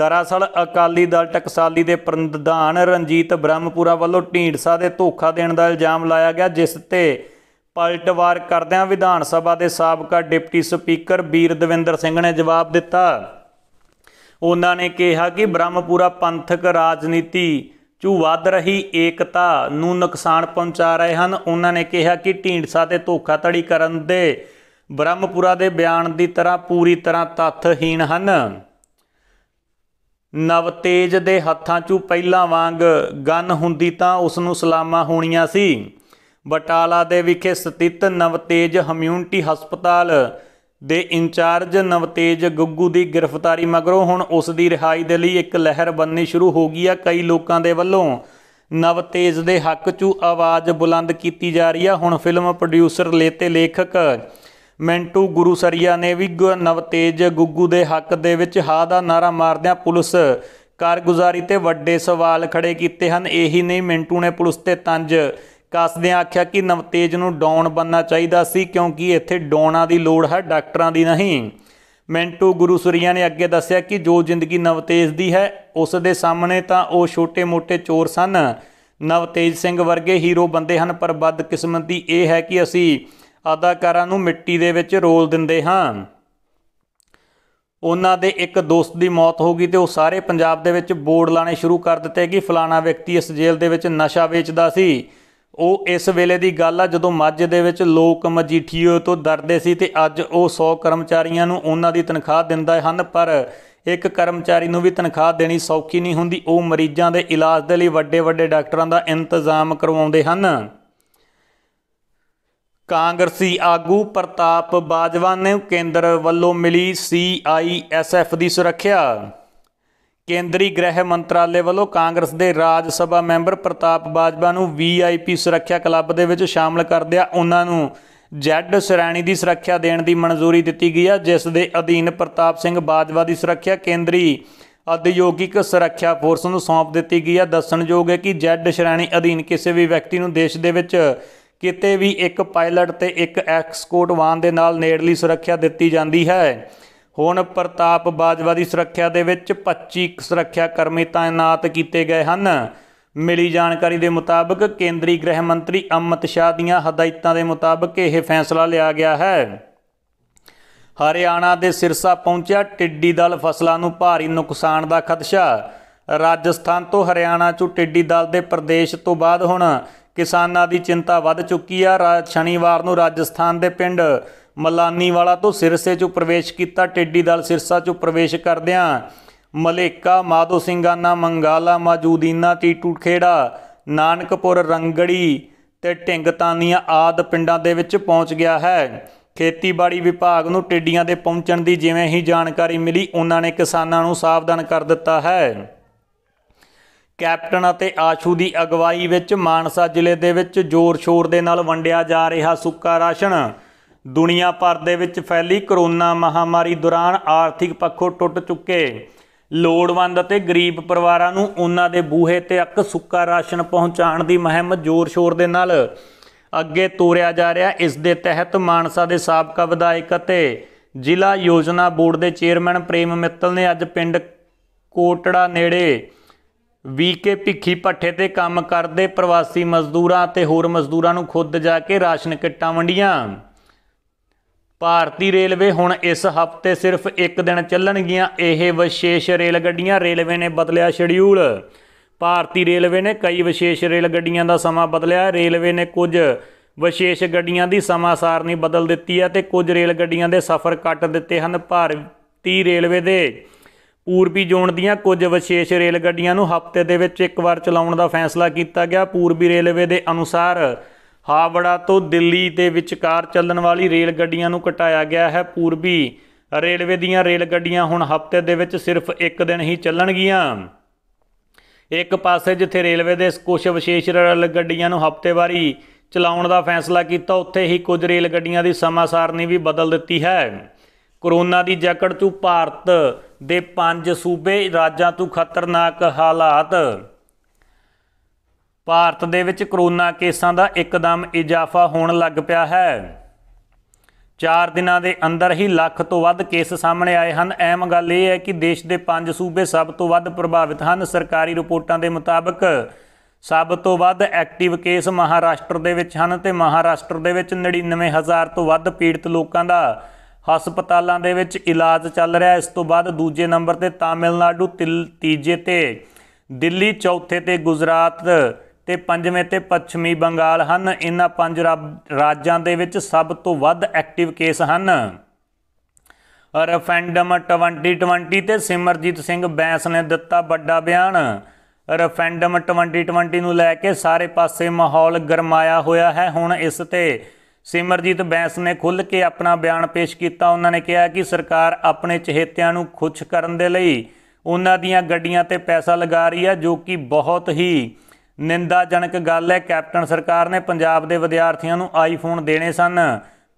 ਦਰਅਸਲ ਅਕਾਲੀ ਦਲ ਟਕਸਾਲੀ ਦੇ ਪ੍ਰਧਾਨ ਰਣਜੀਤ ਬ੍ਰਹਮਪੂਰਾ ਵੱਲੋਂ ਢੀਂਡਸਾ ਦੇ ਧੋਖਾ ਦੇਣ ਦਾ ਇਲਜ਼ਾਮ ਲਾਇਆ ਗਿਆ ਜਿਸ ਤੇ ਪਲਟਵਾਰ ਕਰਦਿਆਂ ਵਿਧਾਨ ਸਭਾ ਦੇ ਸਾਬਕਾ ਡਿਪਟੀ ਸਪੀਕਰ ਵੀਰ ਦਵਿੰਦਰ ਸਿੰਘ ਨੇ ਜਵਾਬ ਦਿੱਤਾ ਉਹਨਾਂ ਨੇ ਕਿਹਾ ਕਿ ਬ੍ਰਹਮਪੂਰਾ ਪੰਥਕ ਰਾਜਨੀਤੀ ਜੋ ਵੱਧ ਰਹੀ ਏਕਤਾ ਨੂੰ ਨੁਕਸਾਨ ਪਹੁੰਚਾ ਰਹੇ ਹਨ ਉਹਨਾਂ ਨੇ ਕਿਹਾ ਕਿ ਢੀਂਡਸਾ ਤੇ ਧੋਖਾਧੜੀ ਕਰਨ ਦੇ ਬ੍ਰਹਮਪੁਰਾ ਦੇ ਬਿਆਨ ਦੀ ਤਰ੍ਹਾਂ ਪੂਰੀ ਤਰ੍ਹਾਂ ਤੱਥਹੀਣ ਹਨ ਨਵਤੇਜ ਦੇ ਹੱਥਾਂ 'ਚੋਂ ਪਹਿਲਾਂ ਵਾਂਗ ਗਨ ਹੁੰਦੀ ਤਾਂ ਉਸ ਨੂੰ ਸਲਾਮਾ ਹੋਣੀਆਂ ਸੀ ਬਟਾਲਾ ਦੇ ਵਿਖੇ ਸਥਿਤ ਨਵਤੇਜ ਹਮਿਊਨਿਟੀ ਹਸਪਤਾਲ ਦੇ ਇੰਚਾਰਜ ਨਵਤੇਜ ਗੱਗੂ ਦੀ ਗ੍ਰਿਫਤਾਰੀ ਮਗਰੋਂ ਹੁਣ ਉਸ ਦੀ ਰਿਹਾਈ ਦੇ ਲਈ ਇੱਕ ਲਹਿਰ ਬੰਨੀ ਸ਼ੁਰੂ ਹੋ ਗਈ ਆ ਕਈ ਲੋਕਾਂ ਦੇ ਵੱਲੋਂ ਨਵਤੇਜ ਦੇ ਹੱਕ 'ਚ ਆਵਾਜ਼ ਬੁਲੰਦ ਕੀਤੀ ਜਾ ਰਹੀ ਆ ਹੁਣ ਫਿਲਮ ਪ੍ਰੋਡਿਊਸਰ ਲੇਤੇ ਲੇਖਕ ਮੈਂਟੂ ਗੁਰੂ ਸਰੀਆ ਨੇ ਵੀ ਨਵਤੇਜ ਗੁੱਗੂ ਦੇ ਹੱਕ ਦੇ ਵਿੱਚ ਹਾ ਦਾ ਨਾਰਾ ਮਾਰਦਿਆਂ ਪੁਲਿਸ ਕਾਰਗੁਜ਼ਾਰੀ ਤੇ ਵੱਡੇ ਸਵਾਲ ਖੜੇ ਕੀਤੇ ਹਨ ਇਹੀ ਨਹੀਂ ਮਿੰਟੂ ਨੇ ਪੁਲਿਸ ਤੇ ਤੰਜ ਕਸਦੇ ਆਖਿਆ ਕਿ ਨਵਤੇਜ ਨੂੰ ਡਾਉਣ ਬੰਨਣਾ ਚਾਹੀਦਾ ਸੀ ਕਿਉਂਕਿ ਇੱਥੇ ਡਾਉਣਾ ਦੀ ਲੋੜ ਹੈ ਡਾਕਟਰਾਂ ਦੀ ਨਹੀਂ ਮੈਂਟੂ ਗੁਰੂ ਸੁਰੀਆ ਨੇ ਅੱਗੇ ਦੱਸਿਆ ਕਿ ਜੋ ਜ਼ਿੰਦਗੀ ਨਵਤੇਜ ਦੀ ਹੈ ਉਸ ਦੇ ਸਾਹਮਣੇ ਤਾਂ ਉਹ ਛੋਟੇ-ਮੋਟੇ ਚੋਰ ਸਨ ਨਵਤੇਜ ਸਿੰਘ ਵਰਗੇ ਹੀਰੋ ਬੰਦੇ ਹਨ ਪਰ ਬਦਕਿਸਮਤੀ ਇਹ ਹੈ ਕਿ ਅਸੀਂ ਅਦਾਕਾਰਾਂ ਨੂੰ ਮਿੱਟੀ ਦੇ ਵਿੱਚ ਰੋਲ ਦਿੰਦੇ ਹਾਂ ਉਹਨਾਂ ਦੇ ਇੱਕ ਦੋਸਤ ਦੀ ਮੌਤ ਹੋ ਗਈ ਤੇ ਉਹ ਸਾਰੇ ਪੰਜਾਬ ਦੇ ਵਿੱਚ ਬੋਰਡ ਲਾਣੇ ਸ਼ੁਰੂ ਕਰ ਦਿੱਤੇ ਕਿ ਫਲਾਣਾ ਵਿਅਕਤੀ ਇਸ ਜੇਲ੍ਹ ਦੇ ਵਿੱਚ ਨਸ਼ਾ ਵੇਚਦਾ ਸੀ ਉਹ ਇਸ ਵੇਲੇ ਦੀ ਗੱਲ ਆ ਜਦੋਂ ਮੱਝ ਦੇ ਵਿੱਚ ਲੋਕ ਮਜੀਠੀਓ ਤੋਂ ਡਰਦੇ ਸੀ ਤੇ ਅੱਜ ਉਹ 100 ਕਰਮਚਾਰੀਆਂ ਨੂੰ ਉਹਨਾਂ ਦੀ ਤਨਖਾਹ ਦਿੰਦਾ ਹਨ ਪਰ ਇੱਕ ਕਰਮਚਾਰੀ ਨੂੰ ਵੀ ਤਨਖਾਹ ਦੇਣੀ ਸੌਖੀ ਨਹੀਂ ਹੁੰਦੀ ਉਹ ਮਰੀਜ਼ਾਂ ਦੇ ਇਲਾਜ ਦੇ ਲਈ ਵੱਡੇ ਵੱਡੇ ਡਾਕਟਰਾਂ ਦਾ ਇੰਤਜ਼ਾਮ ਕਰਵਾਉਂਦੇ ਹਨ ਕਾਂਗਰਸੀ ਆਗੂ ਪ੍ਰਤਾਪ ਬਾਜਵਾਨ ਨੂੰ ਕੇਂਦਰ ਵੱਲੋਂ ਮਿਲੀ ਸੀਆਈਐਸਐਫ ਦੀ ਸੁਰੱਖਿਆ ਕੇਂਦਰੀ ਗ੍ਰਹਿ ਮੰਤਰਾਲੇ ਵੱਲੋਂ ਕਾਂਗਰਸ ਦੇ ਰਾਜ ਸਭਾ ਮੈਂਬਰ ਪ੍ਰਤਾਪ ਬਾਜਵਾ ਨੂੰ ਵੀਆਈਪੀ ਸੁਰੱਖਿਆ ਕਲੱਬ ਦੇ ਵਿੱਚ ਸ਼ਾਮਲ ਕਰਦਿਆਂ ਉਹਨਾਂ ਨੂੰ ਜੈਡ ਸ਼੍ਰੇਣੀ ਦੀ ਸੁਰੱਖਿਆ ਦੇਣ ਦੀ ਮਨਜ਼ੂਰੀ ਦਿੱਤੀ ਗਈ ਹੈ ਜਿਸ ਦੇ ਅਧੀਨ ਪ੍ਰਤਾਪ ਸਿੰਘ ਬਾਜਵਾ ਦੀ ਸੁਰੱਖਿਆ ਕੇਂਦਰੀ ਉਦਯੋਗਿਕ ਸੁਰੱਖਿਆ ਫੋਰਸ ਨੂੰ ਸੌਂਪ ਦਿੱਤੀ ਗਈ ਹੈ ਦੱਸਣਯੋਗ ਹੈ ਕਿ ਜੈਡ ਸ਼੍ਰੇਣੀ ਅਧੀਨ ਕਿਸੇ ਵੀ ਵਿਅਕਤੀ ਨੂੰ ਦੇਸ਼ ਦੇ ਵਿੱਚ ਕਿਤੇ ਵੀ ਇੱਕ ਪਾਇਲਟ ਤੇ ਇੱਕ ਐਕਸਕੋਟ ਵਾਹਨ ਦੇ ਨਾਲ ਨੇੜਲੀ ਸੁਰੱਖਿਆ ਦਿੱਤੀ ਜਾਂਦੀ ਹੈ ਹੁਣ ਪ੍ਰਤਾਪ ਬਾਜਵਾ ਦੀ ਸੁਰੱਖਿਆ ਦੇ ਵਿੱਚ 25 ਸੁਰੱਖਿਆ ਕਰਮੀ ਤਾਇਨਾਤ ਕੀਤੇ ਗਏ ਹਨ ਮਿਲੀ ਜਾਣਕਾਰੀ ਦੇ ਮੁਤਾਬਕ ਕੇਂਦਰੀ ਗ੍ਰਹਿ ਮੰਤਰੀ ਅਮਿਤ ਸ਼ਾਹ ਦੀਆਂ ਹਦਾਇਤਾਂ ਦੇ ਮੁਤਾਬਕ ਇਹ ਫੈਸਲਾ ਲਿਆ ਗਿਆ ਹੈ ਹਰਿਆਣਾ ਦੇ ਸਿਰਸਾ ਪਹੁੰਚਿਆ ਟਿੱਡੀ ਦਲ ਫਸਲਾਂ ਨੂੰ ਭਾਰੀ ਨੁਕਸਾਨ ਦਾ ਖਦਸ਼ਾ ਰਾਜਸਥਾਨ ਤੋਂ ਹਰਿਆਣਾ ਚੋਂ ਟਿੱਡੀ ਦਲ ਦੇ ਪ੍ਰਦੇਸ਼ ਤੋਂ ਬਾਅਦ ਹੁਣ ਕਿਸਾਨਾਂ ਦੀ ਚਿੰਤਾ ਵੱਧ ਚੁੱਕੀ ਆ ਸ਼ਨੀਵਾਰ ਨੂੰ ਰਾਜਸਥਾਨ ਦੇ ਪਿੰਡ ਮਲਾਨੀ ਵਾਲਾ ਤੋਂ ਸਿਰਸੇ ਚੋਂ ਪ੍ਰਵੇਸ਼ ਕੀਤਾ ਟਿੱਡੀ ਦਲ ਸਿਰਸਾ ਚੋਂ ਪ੍ਰਵੇਸ਼ ਕਰਦਿਆਂ ਮਲੇਕਾ ਮਾਦੋ ਸਿੰਘਾਨਾ ਮੰਗਾਲਾ ਮਾਜੂਦੀਨਾ ਟੀਟੂ ਖੇੜਾ ਨਾਨਕਪੁਰ ਰੰਗੜੀ ਤੇ ਢਿੰਗਤਾਨੀਆਂ ਆਦ ਪਿੰਡਾਂ ਦੇ ਵਿੱਚ ਪਹੁੰਚ ਗਿਆ ਹੈ ਖੇਤੀਬਾੜੀ ਵਿਭਾਗ ਨੂੰ ਟਿੱਡੀਆਂ ਦੇ ਪਹੁੰਚਣ ਦੀ ਜਿਵੇਂ ਹੀ ਜਾਣਕਾਰੀ ਮਿਲੀ ਉਹਨਾਂ ਨੇ ਕਿਸਾਨਾਂ ਨੂੰ ਸਾਵਧਾਨ ਕਰ ਦਿੱਤਾ ਹੈ ਕੈਪਟਨ ਅਤੇ ਆਸ਼ੂ ਦੀ ਅਗਵਾਈ ਵਿੱਚ ਮਾਨਸਾ ਜ਼ਿਲ੍ਹੇ ਦੇ ਵਿੱਚ ਜ਼ੋਰ-ਸ਼ੋਰ ਦੇ ਨਾਲ ਵੰਡਿਆ ਜਾ ਰਿਹਾ ਸੁੱਕਾ ਰਾਸ਼ਨ ਦੁਨੀਆ ਭਰ ਦੇ ਵਿੱਚ ਫੈਲੀ ਕਰੋਨਾ ਮਹਾਮਾਰੀ ਦੌਰਾਨ ਆਰਥਿਕ ਪੱਖੋਂ ਟੁੱਟ ਚੁੱਕੇ ਲੋੜਵੰਦ ਅਤੇ ਗਰੀਬ ਪਰਿਵਾਰਾਂ ਨੂੰ ਉਹਨਾਂ ਦੇ ਬੂਹੇ ਤੇ ਅੱਕ ਸੁੱਕਾ ਰਾਸ਼ਨ ਪਹੁੰਚਾਉਣ ਦੀ ਮਹਿੰਮ ਜ਼ੋਰ-ਸ਼ੋਰ ਦੇ ਨਾਲ ਅੱਗੇ ਤੋਰਿਆ ਜਾ ਰਿਹਾ ਇਸ ਦੇ ਤਹਿਤ ਮਾਨਸਾ ਦੇ ਸਾਬਕਾ ਵਿਧਾਇਕ ਅਤੇ ਜ਼ਿਲ੍ਹਾ ਯੋਜਨਾ ਬੋਰਡ ਦੇ ਚੇਅਰਮੈਨ ਪ੍ਰੇਮ ਮਿੱਤਲ ਨੇ ਅੱਜ ਪਿੰਡ ਕੋਟੜਾ ਨੇੜੇ ਵੀਕੇ ਭਿੱਖੀ ਪੱਠੇ ਤੇ ਕੰਮ ਕਰਦੇ ਪ੍ਰਵਾਸੀ ਮਜ਼ਦੂਰਾਂ ਤੇ ਹੋਰ ਮਜ਼ਦੂਰਾਂ ਨੂੰ ਖੁਦ ਜਾ ਕੇ ਰਾਸ਼ਨ ਕਿੱਟਾਂ ਵੰਡੀਆਂ ਭਾਰਤੀ ਰੇਲਵੇ ਹੁਣ ਇਸ ਹਫ਼ਤੇ ਸਿਰਫ ਇੱਕ ਦਿਨ ਚੱਲਣਗੀਆਂ ਇਹ ਵਿਸ਼ੇਸ਼ ਰੇਲ ਗੱਡੀਆਂ ਰੇਲਵੇ ਨੇ ਬਦਲਿਆ ਸ਼ਡਿਊਲ ਭਾਰਤੀ ਰੇਲਵੇ ਨੇ ਕਈ ਵਿਸ਼ੇਸ਼ ਰੇਲ ਗੱਡੀਆਂ ਦਾ ਸਮਾਂ ਬਦਲਿਆ ਰੇਲਵੇ ਨੇ ਕੁਝ ਵਿਸ਼ੇਸ਼ ਗੱਡੀਆਂ ਦੀ ਸਮਾਂ ਸਾਰਣੀ ਬਦਲ ਦਿੱਤੀ ਹੈ ਤੇ ਕੁਝ ਰੇਲ ਗੱਡੀਆਂ ਦੇ ਸਫ਼ਰ ਕੱਟ ਦਿੱਤੇ ਹਨ ਭਾਰਤੀ ਰੇਲਵੇ ਦੇ ਪੂਰਬੀ ਜ਼ੋਨ ਦੀਆਂ ਕੁਝ ਵਿਸ਼ੇਸ਼ ਰੇਲ ਗੱਡੀਆਂ ਨੂੰ ਹਫ਼ਤੇ ਦੇ ਵਿੱਚ ਇੱਕ ਵਾਰ ਚਲਾਉਣ ਦਾ ਫੈਸਲਾ ਕੀਤਾ ਗਿਆ ਪੂਰਬੀ ਰੇਲਵੇ ਦੇ ਅਨੁਸਾਰ ਹਾਵੜਾ ਤੋਂ ਦਿੱਲੀ ਦੇ ਵਿਚਕਾਰ ਚੱਲਣ ਵਾਲੀ ਰੇਲ ਗੱਡੀਆਂ ਨੂੰ ਘਟਾਇਆ ਗਿਆ ਹੈ ਪੂਰਬੀ ਰੇਲਵੇ ਦੀਆਂ ਰੇਲ ਗੱਡੀਆਂ ਹੁਣ ਹਫ਼ਤੇ ਦੇ ਵਿੱਚ ਸਿਰਫ ਇੱਕ ਦਿਨ ਹੀ ਚੱਲਣਗੀਆਂ ਇੱਕ ਪਾਸੇ ਜਿੱਥੇ ਰੇਲਵੇ ਦੇ ਕੁਝ ਵਿਸ਼ੇਸ਼ ਰੇਲ ਗੱਡੀਆਂ ਨੂੰ ਹਫ਼ਤੇਵਾਰੀ ਚਲਾਉਣ ਦਾ ਫੈਸਲਾ ਕੀਤਾ ਉੱਥੇ ਹੀ ਕੁਝ ਰੇਲ ਗੱਡੀਆਂ ਦੀ ਸਮਾਂ ਸਾਰਣੀ ਵੀ ਬਦਲ ਦਿੱਤੀ ਹੈ ਕਰੋਨਾ ਦੀ ਜਕੜ ਤੋਂ ਭਾਰਤ ਦੇ ਪੰਜ ਸੂਬੇ ਰਾਜਾਂ ਤੋਂ ਖਤਰਨਾਕ ਹਾਲਾਤ ਭਾਰਤ ਦੇ ਵਿੱਚ ਕਰੋਨਾ ਕੇਸਾਂ ਦਾ ਇੱਕਦਮ ਇਜ਼ਾਫਾ ਹੋਣ ਲੱਗ ਪਿਆ ਹੈ 4 ਦਿਨਾਂ ਦੇ ਅੰਦਰ ਹੀ ਲੱਖ ਤੋਂ ਵੱਧ ਕੇਸ ਸਾਹਮਣੇ ਆਏ ਹਨ ਐਮ ਗੱਲ ਇਹ ਹੈ ਕਿ ਦੇਸ਼ ਦੇ 5 ਸੂਬੇ ਸਭ ਤੋਂ ਵੱਧ ਪ੍ਰਭਾਵਿਤ ਹਨ ਸਰਕਾਰੀ ਰਿਪੋਰਟਾਂ ਦੇ ਮੁਤਾਬਕ ਸਭ ਤੋਂ ਵੱਧ ਐਕਟਿਵ ਕੇਸ ਮਹਾਰਾਸ਼ਟਰ ਦੇ ਵਿੱਚ ਹਨ ਤੇ ਮਹਾਰਾਸ਼ਟਰ ਦੇ ਵਿੱਚ 99000 ਤੋਂ ਵੱਧ ਪੀੜਤ ਲੋਕਾਂ ਦਾ ਹਸਪਤਾਲਾਂ ਦੇ ਵਿੱਚ ਇਲਾਜ ਚੱਲ ਰਿਹਾ ਇਸ ਤੋਂ ਬਾਅਦ ਦੂਜੇ ਨੰਬਰ ਤੇ ਤਾਮਿਲਨਾਡੂ ਤੀਜੇ ਤੇ ਦਿੱਲੀ ਚੌਥੇ ਤੇ ਗੁਜਰਾਤ ਤੇ ਪੰਜਵੇਂ ਤੇ ਪੱਛਮੀ ਬੰਗਾਲ ਹਨ ਇਹਨਾਂ ਪੰਜ ਰਾਜਾਂ ਦੇ ਵਿੱਚ ਸਭ ਤੋਂ ਵੱਧ ਐਕਟਿਵ ਕੇਸ ਹਨ ਰੈਫੈਂਡਮ 2020 ਤੇ ਸਿਮਰਜੀਤ ਸਿੰਘ ਬੈਂਸ ਨੇ ਦਿੱਤਾ ਵੱਡਾ ਬਿਆਨ ਰੈਫੈਂਡਮ 2020 ਨੂੰ ਲੈ ਕੇ ਸਾਰੇ ਪਾਸੇ ਮਾਹੌਲ ਗਰਮਾਇਆ ਹੋਇਆ ਹੈ ਹੁਣ ਇਸ ਤੇ ਸਿਮਰਜੀਤ ਬੈਂਸ ਨੇ ਖੁੱਲ੍ਹ ਕੇ ਆਪਣਾ ਬਿਆਨ ਪੇਸ਼ ਕੀਤਾ ਉਹਨਾਂ ਨੇ ਕਿਹਾ ਕਿ ਸਰਕਾਰ ਆਪਣੇ ਚਹੇਤਿਆਂ ਨੂੰ ਖੁਸ਼ ਕਰਨ ਦੇ ਲਈ ਉਹਨਾਂ ਦੀਆਂ ਗੱਡੀਆਂ ਤੇ ਪੈਸਾ ਲਗਾ ਰਹੀ ਹੈ ਜੋ ਕਿ ਬਹੁਤ ਹੀ ਨਿੰਦਾਜਨਕ ਗੱਲ ਹੈ ਕੈਪਟਨ ਸਰਕਾਰ ਨੇ ਪੰਜਾਬ ਦੇ ਵਿਦਿਆਰਥੀਆਂ ਨੂੰ ਆਈਫੋਨ ਦੇਣੇ ਸਨ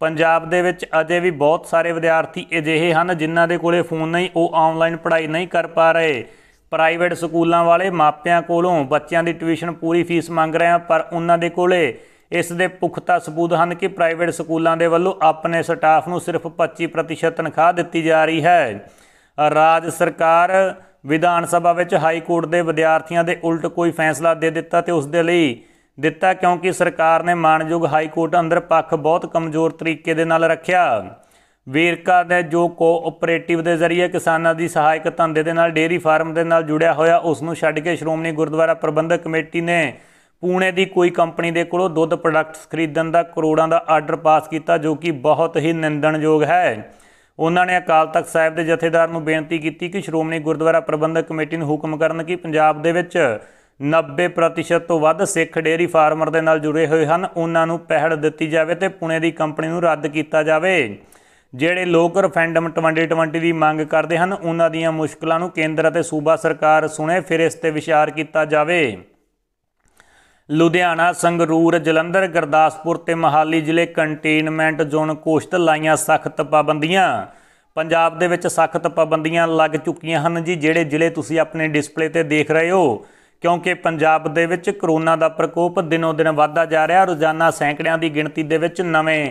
ਪੰਜਾਬ ਦੇ ਵਿੱਚ ਅਜੇ ਵੀ ਬਹੁਤ ਸਾਰੇ ਵਿਦਿਆਰਥੀ ਅਜਿਹੇ ਹਨ ਜਿਨ੍ਹਾਂ ਦੇ ਕੋਲੇ ਫੋਨ ਨਹੀਂ ਉਹ ਆਨਲਾਈਨ ਪੜ੍ਹਾਈ ਨਹੀਂ ਕਰ ਪਾ ਰਹੇ ਪ੍ਰਾਈਵੇਟ ਸਕੂਲਾਂ ਵਾਲੇ ਮਾਪਿਆਂ ਕੋਲੋਂ ਬੱਚਿਆਂ ਦੀ ਟਿਊਸ਼ਨ ਪੂਰੀ ਫੀਸ ਮੰਗ ਰਹੇ ਆ ਪਰ ਉਹਨਾਂ ਦੇ ਕੋਲੇ ਇਸ ਦੇ ਪੁਖਤਾ ਸਬੂਤ ਹਨ ਕਿ ਪ੍ਰਾਈਵੇਟ ਸਕੂਲਾਂ ਦੇ ਵੱਲੋਂ ਆਪਣੇ ਸਟਾਫ ਨੂੰ ਸਿਰਫ 25% ਤਨਖਾਹ ਦਿੱਤੀ ਜਾ ਰਹੀ ਹੈ ਰਾਜ ਸਰਕਾਰ ਵਿਧਾਨ ਸਭਾ ਵਿੱਚ ਹਾਈ ਕੋਰਟ ਦੇ ਵਿਦਿਆਰਥੀਆਂ ਦੇ ਉਲਟ ਕੋਈ ਫੈਸਲਾ ਦੇ ਦਿੱਤਾ ਤੇ ਉਸ ਦੇ ਲਈ ਦਿੱਤਾ ਕਿਉਂਕਿ ਸਰਕਾਰ ਨੇ ਮਾਨਯੋਗ ਹਾਈ ਕੋਰਟ ਅੰਦਰ ਪੱਖ ਬਹੁਤ ਕਮਜ਼ੋਰ ਤਰੀਕੇ ਦੇ ਨਾਲ ਰੱਖਿਆ ਵੀਰਕਾ ਨੇ ਜੋ ਕੋਆਪਰੇਟਿਵ ਦੇ ਜ਼ਰੀਏ ਕਿਸਾਨਾਂ ਦੀ ਸਹਾਇਕ ਧੰਦੇ ਦੇ ਨਾਲ ਡੇਰੀ ਫਾਰਮ ਦੇ ਨਾਲ ਜੁੜਿਆ ਹੋਇਆ ਉਸ ਨੂੰ ਛੱਡ ਕੇ ਸ਼੍ਰੋਮਣੀ ਗੁਰਦੁਆਰਾ ਪ੍ਰਬੰਧਕ ਕਮੇਟੀ ਨੇ ਪੂਨੇ ਦੀ ਕੋਈ ਕੰਪਨੀ ਦੇ ਕੋਲੋਂ ਦੁੱਧ ਪ੍ਰੋਡਕਟਸ ਖਰੀਦਣ ਦਾ ਕਰੋੜਾਂ ਦਾ ਆਰਡਰ ਪਾਸ ਕੀਤਾ ਜੋ ਕਿ ਬਹੁਤ ਹੀ ਨਿੰਦਣਯੋਗ ਹੈ ਉਹਨਾਂ ਨੇ ਅਕਾਲ ਤਖਤ ਸਾਹਿਬ ਦੇ ਜਥੇਦਾਰ ਨੂੰ ਬੇਨਤੀ ਕੀਤੀ ਕਿ ਸ਼੍ਰੋਮਣੀ ਗੁਰਦੁਆਰਾ ਪ੍ਰਬੰਧਕ ਕਮੇਟੀ ਨੂੰ ਹੁਕਮ ਕਰਨ ਕਿ ਪੰਜਾਬ ਦੇ ਵਿੱਚ 90% ਤੋਂ ਵੱਧ ਸਿੱਖ ਡੇਰੀ ਫਾਰਮਰ ਦੇ ਨਾਲ ਜੁੜੇ ਹੋਏ ਹਨ ਉਹਨਾਂ ਨੂੰ ਪਹਿਲ ਦਿੱਤੀ ਜਾਵੇ ਤੇ ਪੁਣੇ ਦੀ ਕੰਪਨੀ ਨੂੰ ਰੱਦ ਕੀਤਾ ਜਾਵੇ ਜਿਹੜੇ ਲੋਕ ਰੈਫੈਂਡਮ 2020 ਦੀ ਮੰਗ ਕਰਦੇ ਹਨ ਉਹਨਾਂ ਦੀਆਂ ਮੁਸ਼ਕਲਾਂ ਨੂੰ ਕੇਂਦਰ ਅਤੇ ਸੂਬਾ ਸਰਕਾਰ ਸੁਣੇ ਫਿਰ ਇਸ ਤੇ ਵਿਚਾਰ ਕੀਤਾ ਜਾਵੇ ਲੁਧਿਆਣਾ ਸੰਗਰੂਰ ਜਲੰਧਰ ਗੁਰਦਾਸਪੁਰ ਤੇ ਮਹਾਲੀ ਜ਼ਿਲ੍ਹੇ ਕੰਟੇਨਮੈਂਟ ਜ਼ੋਨ ਕੋਸ਼ਤ ਲਾਈਆਂ ਸਖਤ ਪਾਬੰਦੀਆਂ ਪੰਜਾਬ ਦੇ ਵਿੱਚ ਸਖਤ ਪਾਬੰਦੀਆਂ ਲੱਗ ਚੁੱਕੀਆਂ ਹਨ ਜੀ ਜਿਹੜੇ ਜ਼ਿਲ੍ਹੇ ਤੁਸੀਂ ਆਪਣੇ ਡਿਸਪਲੇ ਤੇ ਦੇਖ ਰਹੇ ਹੋ ਕਿਉਂਕਿ ਪੰਜਾਬ ਦੇ ਵਿੱਚ ਕਰੋਨਾ ਦਾ ਪ੍ਰਕੋਪ ਦਿਨੋ ਦਿਨ ਵਧਦਾ ਜਾ ਰਿਹਾ ਰੋਜ਼ਾਨਾ ਸੈਂਕੜਿਆਂ ਦੀ ਗਿਣਤੀ ਦੇ ਵਿੱਚ ਨਵੇਂ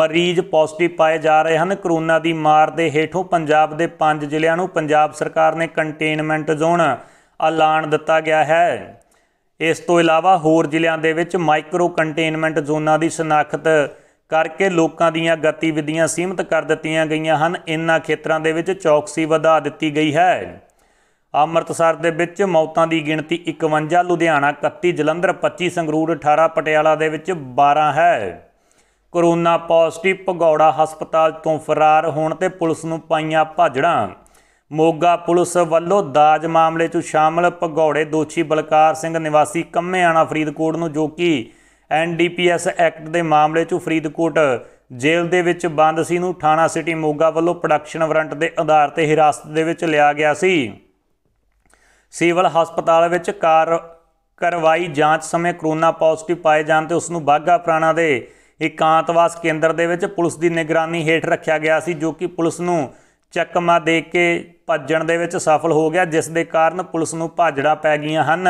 ਮਰੀਜ਼ ਪੋਜ਼ਿਟਿਵ ਪਾਏ ਜਾ ਰਹੇ ਹਨ ਕਰੋਨਾ ਦੀ ਮਾਰ ਦੇ ਹੇਠੋਂ ਪੰਜਾਬ ਦੇ ਪੰਜ ਜ਼ਿਲ੍ਹਿਆਂ ਨੂੰ ਪੰਜਾਬ ਸਰਕਾਰ ਨੇ ਕੰਟੇਨਮੈਂਟ ਜ਼ੋਨ ਐਲਾਨ ਦਿੱਤਾ ਗਿਆ ਹੈ ਇਸ ਤੋਂ ਇਲਾਵਾ ਹੋਰ ਜ਼ਿਲ੍ਹਿਆਂ ਦੇ ਵਿੱਚ ਮਾਈਕਰੋ ਕੰਟੇਨਮੈਂਟ ਜ਼ੋਨਾਂ ਦੀ ਸ਼ਨਾਖਤ ਕਰਕੇ ਲੋਕਾਂ ਦੀਆਂ ਗਤੀਵਿਧੀਆਂ ਸੀਮਿਤ ਕਰ ਦਿੱਤੀਆਂ ਗਈਆਂ ਹਨ ਇਨ੍ਹਾਂ ਖੇਤਰਾਂ ਦੇ ਵਿੱਚ ਚੌਕਸੀ ਵਧਾ ਦਿੱਤੀ ਗਈ ਹੈ ਅੰਮ੍ਰਿਤਸਰ ਦੇ ਵਿੱਚ ਮੌਤਾਂ ਦੀ ਗਿਣਤੀ 51 ਲੁਧਿਆਣਾ 31 ਜਲੰਧਰ 25 ਸੰਗਰੂਰ 18 ਪਟਿਆਲਾ ਦੇ ਵਿੱਚ 12 ਹੈ ਕਰੋਨਾ ਪੋਜ਼ਿਟਿਵ ਪਗੌੜਾ ਹਸਪਤਾਲ ਤੋਂ ਫਰਾਰ ਹੋਣ ਤੇ ਪੁਲਿਸ ਨੂੰ ਪਾਈਆਂ ਭਾਜੜਾਂ ਮੋਗਾ ਪੁਲਿਸ ਵੱਲੋਂ ਦਾਜ ਮਾਮਲੇ 'ਚ ਸ਼ਾਮਲ ਭਗੌੜੇ ਦੋਸ਼ੀ ਬਲਕਾਰ ਸਿੰਘ ਨਿਵਾਸੀ ਕੰਮੇਆਣਾ ਫਰੀਦਕੋਟ ਨੂੰ ਜੋ ਕਿ ਐਨਡੀਪੀਐਸ ਐਕਟ ਦੇ ਮਾਮਲੇ 'ਚ ਫਰੀਦਕੋਟ ਜੇਲ੍ਹ ਦੇ ਵਿੱਚ ਬੰਦ ਸੀ ਨੂੰ ਥਾਣਾ ਸਿਟੀ ਮੋਗਾ ਵੱਲੋਂ ਪ੍ਰੋਡਕਸ਼ਨ ਵਾਰੰਟ ਦੇ ਆਧਾਰ ਤੇ ਹਿਰਾਸਤ ਦੇ ਵਿੱਚ ਲਿਆ ਗਿਆ ਸੀ ਸਿਵਲ ਹਸਪਤਾਲ ਵਿੱਚ ਕਾਰ ਕਰਵਾਈ ਜਾਂਚ ਸਮੇਂ ਕਰੋਨਾ ਪੋਜ਼ਿਟਿਵ ਪਾਏ ਜਾਣ ਤੇ ਉਸ ਨੂੰ ਬਾਗਾ ਪ੍ਰਾਣਾ ਦੇ ਇਕਾਂਤਵਾਸ ਕੇਂਦਰ ਦੇ ਵਿੱਚ ਪੁਲਿਸ ਦੀ ਨਿਗਰਾਨੀ ਹੇਠ ਰੱਖਿਆ ਗਿਆ ਸੀ ਜੋ ਕਿ ਪੁਲਿਸ ਨੂੰ ਚੱਕਮਾ ਦੇ ਕੇ ਭੱਜਣ ਦੇ ਵਿੱਚ ਸਫਲ ਹੋ ਗਿਆ ਜਿਸ ਦੇ ਕਾਰਨ ਪੁਲਿਸ ਨੂੰ ਭਾਜੜਾ ਪੈ ਗਈਆਂ ਹਨ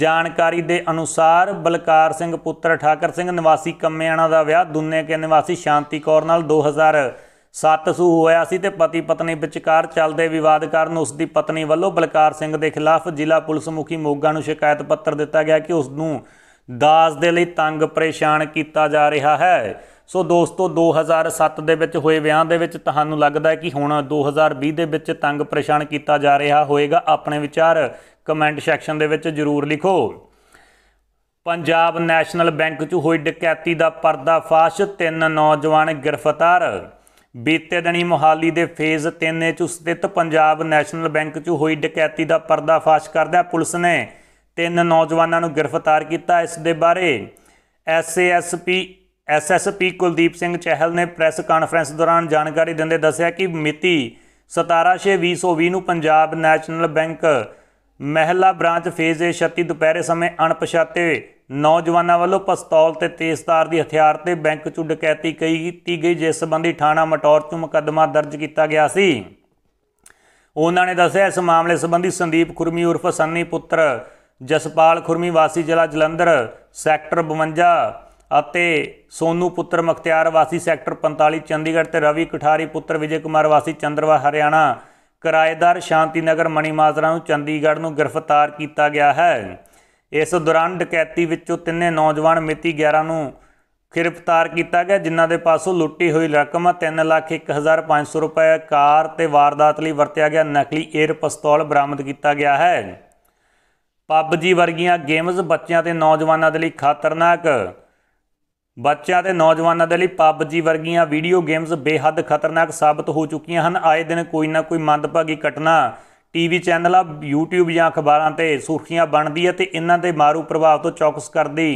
ਜਾਣਕਾਰੀ ਦੇ ਅਨੁਸਾਰ ਬਲਕਾਰ ਸਿੰਘ ਪੁੱਤਰ ਠਾਕਰ ਸਿੰਘ ਨਿਵਾਸੀ ਕੰਮਿਆਣਾ ਦਾ ਵਿਆਹ ਦੁੰਨੇ ਕੇ ਨਿਵਾਸੀ ਸ਼ਾਂਤੀ ਕੌਰ ਨਾਲ 2007 ਸੂ ਹੋਇਆ ਸੀ ਤੇ ਪਤੀ ਪਤਨੀ ਵਿਚਕਾਰ ਚੱਲਦੇ ਵਿਵਾਦ ਕਾਰਨ ਉਸ ਦੀ ਪਤਨੀ ਵੱਲੋਂ ਬਲਕਾਰ ਸਿੰਘ ਦੇ ਖਿਲਾਫ ਜ਼ਿਲ੍ਹਾ ਪੁਲਿਸ ਮੁਖੀ ਮੋਗਾ ਨੂੰ ਸ਼ਿਕਾਇਤ ਪੱਤਰ ਦਿੱਤਾ ਗਿਆ ਕਿ ਉਸ ਨੂੰ ਦਾਜ ਦੇ ਲਈ ਤੰਗ ਪਰੇਸ਼ਾਨ ਕੀਤਾ ਜਾ ਰਿਹਾ ਹੈ ਸੋ ਦੋਸਤੋ 2007 ਦੇ ਵਿੱਚ ਹੋਏ ਵਿਆਹ ਦੇ ਵਿੱਚ ਤੁਹਾਨੂੰ ਲੱਗਦਾ ਹੈ ਕਿ ਹੁਣ 2020 ਦੇ ਵਿੱਚ ਤੰਗ ਪਰੇਸ਼ਾਨ ਕੀਤਾ ਜਾ ਰਿਹਾ ਹੋਵੇਗਾ ਆਪਣੇ ਵਿਚਾਰ ਕਮੈਂਟ ਸੈਕਸ਼ਨ ਦੇ ਵਿੱਚ ਜਰੂਰ ਲਿਖੋ ਪੰਜਾਬ ਨੈਸ਼ਨਲ ਬੈਂਕ 'ਚ ਹੋਈ ਡਕੈਤੀ ਦਾ ਪਰਦਾਫਾਸ਼ ਤਿੰਨ ਨੌਜਵਾਨ ਗ੍ਰਿਫਤਾਰ ਬੀਤੇ ਦਿਨੀ ਮੁਹਾਲੀ ਦੇ ਫੇਜ਼ 3 ਵਿੱਚ ਸਥਿਤ ਪੰਜਾਬ ਨੈਸ਼ਨਲ ਬੈਂਕ 'ਚ ਹੋਈ ਡਕੈਤੀ ਦਾ ਪਰਦਾਫਾਸ਼ ਕਰਦਿਆਂ ਪੁਲਿਸ ਨੇ ਤਿੰਨ ਨੌਜਵਾਨਾਂ ਨੂੰ ਗ੍ਰਿਫਤਾਰ ਕੀਤਾ ਇਸ ਦੇ ਬਾਰੇ ਐਸਏਐਸਪੀ ਐਸਐਸਪੀ ਕੁਲਦੀਪ ਸਿੰਘ ਚਹਿਲ ਨੇ ਪ੍ਰੈਸ ਕਾਨਫਰੰਸ ਦੌਰਾਨ ਜਾਣਕਾਰੀ ਦਿੰਦੇ ਦੱਸਿਆ ਕਿ ਮਿਤੀ 17/6/2020 ਨੂੰ ਪੰਜਾਬ ਨੈਸ਼ਨਲ ਬੈਂਕ ਮਹਿਲਾ ਬ੍ਰਾਂਚ ਫੇਜ਼ 36 ਦੁਪਹਿਰੇ ਸਮੇਂ ਅਣਪਛਾਤੇ ਨੌਜਵਾਨਾਂ ਵੱਲੋਂ ਪਿਸਤੌਲ ਤੇ ਤੇਜ਼ਧਾਰ ਦੀ ਹਥਿਆਰ ਤੇ ਬੈਂਕ 'ਚ ਡਕੈਤੀ ਕੀਤੀ ਗਈ ਜਿਸ ਸੰਬੰਧੀ ਥਾਣਾ ਮਟੌਰ ਤੋਂ ਮੁਕੱਦਮਾ ਦਰਜ ਕੀਤਾ ਗਿਆ ਸੀ ਉਹਨਾਂ ਨੇ ਦੱਸਿਆ ਇਸ ਮਾਮਲੇ ਸੰਬੰਧੀ ਸੰਦੀਪ ਖੁਰਮੀ ਉਰਫ ਸੰਨੀ ਪੁੱਤਰ ਜਸਪਾਲ ਖੁਰਮੀ ਵਾਸੀ ਜ਼ਿਲ੍ਹਾ ਜਲੰਧਰ ਸੈਕਟਰ 52 ਅਤੇ ਸੋਨੂ ਪੁੱਤਰ ਮਖਤਿਆਰ ਵਾਸੀ ਸੈਕਟਰ 45 ਚੰਡੀਗੜ੍ਹ ਤੇ ਰਵੀ ਕਠਾਰੀ ਪੁੱਤਰ ਵਿਜੇ ਕੁਮਾਰ ਵਾਸੀ ਚੰਦਰਵਾ ਹਰਿਆਣਾ ਕਿਰਾਏਦਾਰ ਸ਼ਾਂਤੀ ਨਗਰ ਮਣੀ ਮਾਜਰਾ ਨੂੰ ਚੰਡੀਗੜ੍ਹ ਨੂੰ ਗ੍ਰਿਫਤਾਰ ਕੀਤਾ ਗਿਆ ਹੈ ਇਸ ਦੌਰਾਨ ਡਕੈਤੀ ਵਿੱਚੋਂ ਤਿੰਨੇ ਨੌਜਵਾਨ ਮਿਤੀ 11 ਨੂੰ ਗ੍ਰਿਫਤਾਰ ਕੀਤਾ ਗਿਆ ਜਿਨ੍ਹਾਂ ਦੇ ਪਾਸੋਂ ਲੁੱਟੀ ਹੋਈ ਰਕਮ 3 ਲੱਖ 1500 ਰੁਪਏ ਕਾਰ ਤੇ ਵਾਰਦਾਤ ਲਈ ਵਰਤਿਆ ਗਿਆ ਨਕਲੀ 에ਅਰ ਪਿਸਤੌਲ ਬਰਾਮਦ ਕੀਤਾ ਗਿਆ ਹੈ ਪਬਜੀ ਵਰਗੀਆਂ ਗੇਮਜ਼ ਬੱਚਿਆਂ ਤੇ ਨੌਜਵਾਨਾਂ ਦੇ ਲਈ ਖਤਰਨਾਕ ਬੱਚਿਆਂ ਤੇ ਨੌਜਵਾਨਾਂ ਦੇ ਲਈ PUBG ਵਰਗੀਆਂ ਵੀਡੀਓ ਗੇਮਸ ਬੇਹੱਦ ਖਤਰਨਾਕ ਸਾਬਤ ਹੋ ਚੁੱਕੀਆਂ ਹਨ ਆਏ ਦਿਨ ਕੋਈ ਨਾ ਕੋਈ ਮੰਦਭਾਗੀ ਘਟਨਾ ਟੀਵੀ ਚੈਨਲਾਂ YouTube ਜਾਂ ਅਖਬਾਰਾਂ ਤੇ ਸੁਰਖੀਆਂ ਬਣਦੀ ਹੈ ਤੇ ਇਹਨਾਂ ਦੇ ਮਾਰੂ ਪ੍ਰਭਾਵ ਤੋਂ ਚੌਕਸ ਕਰਦੀ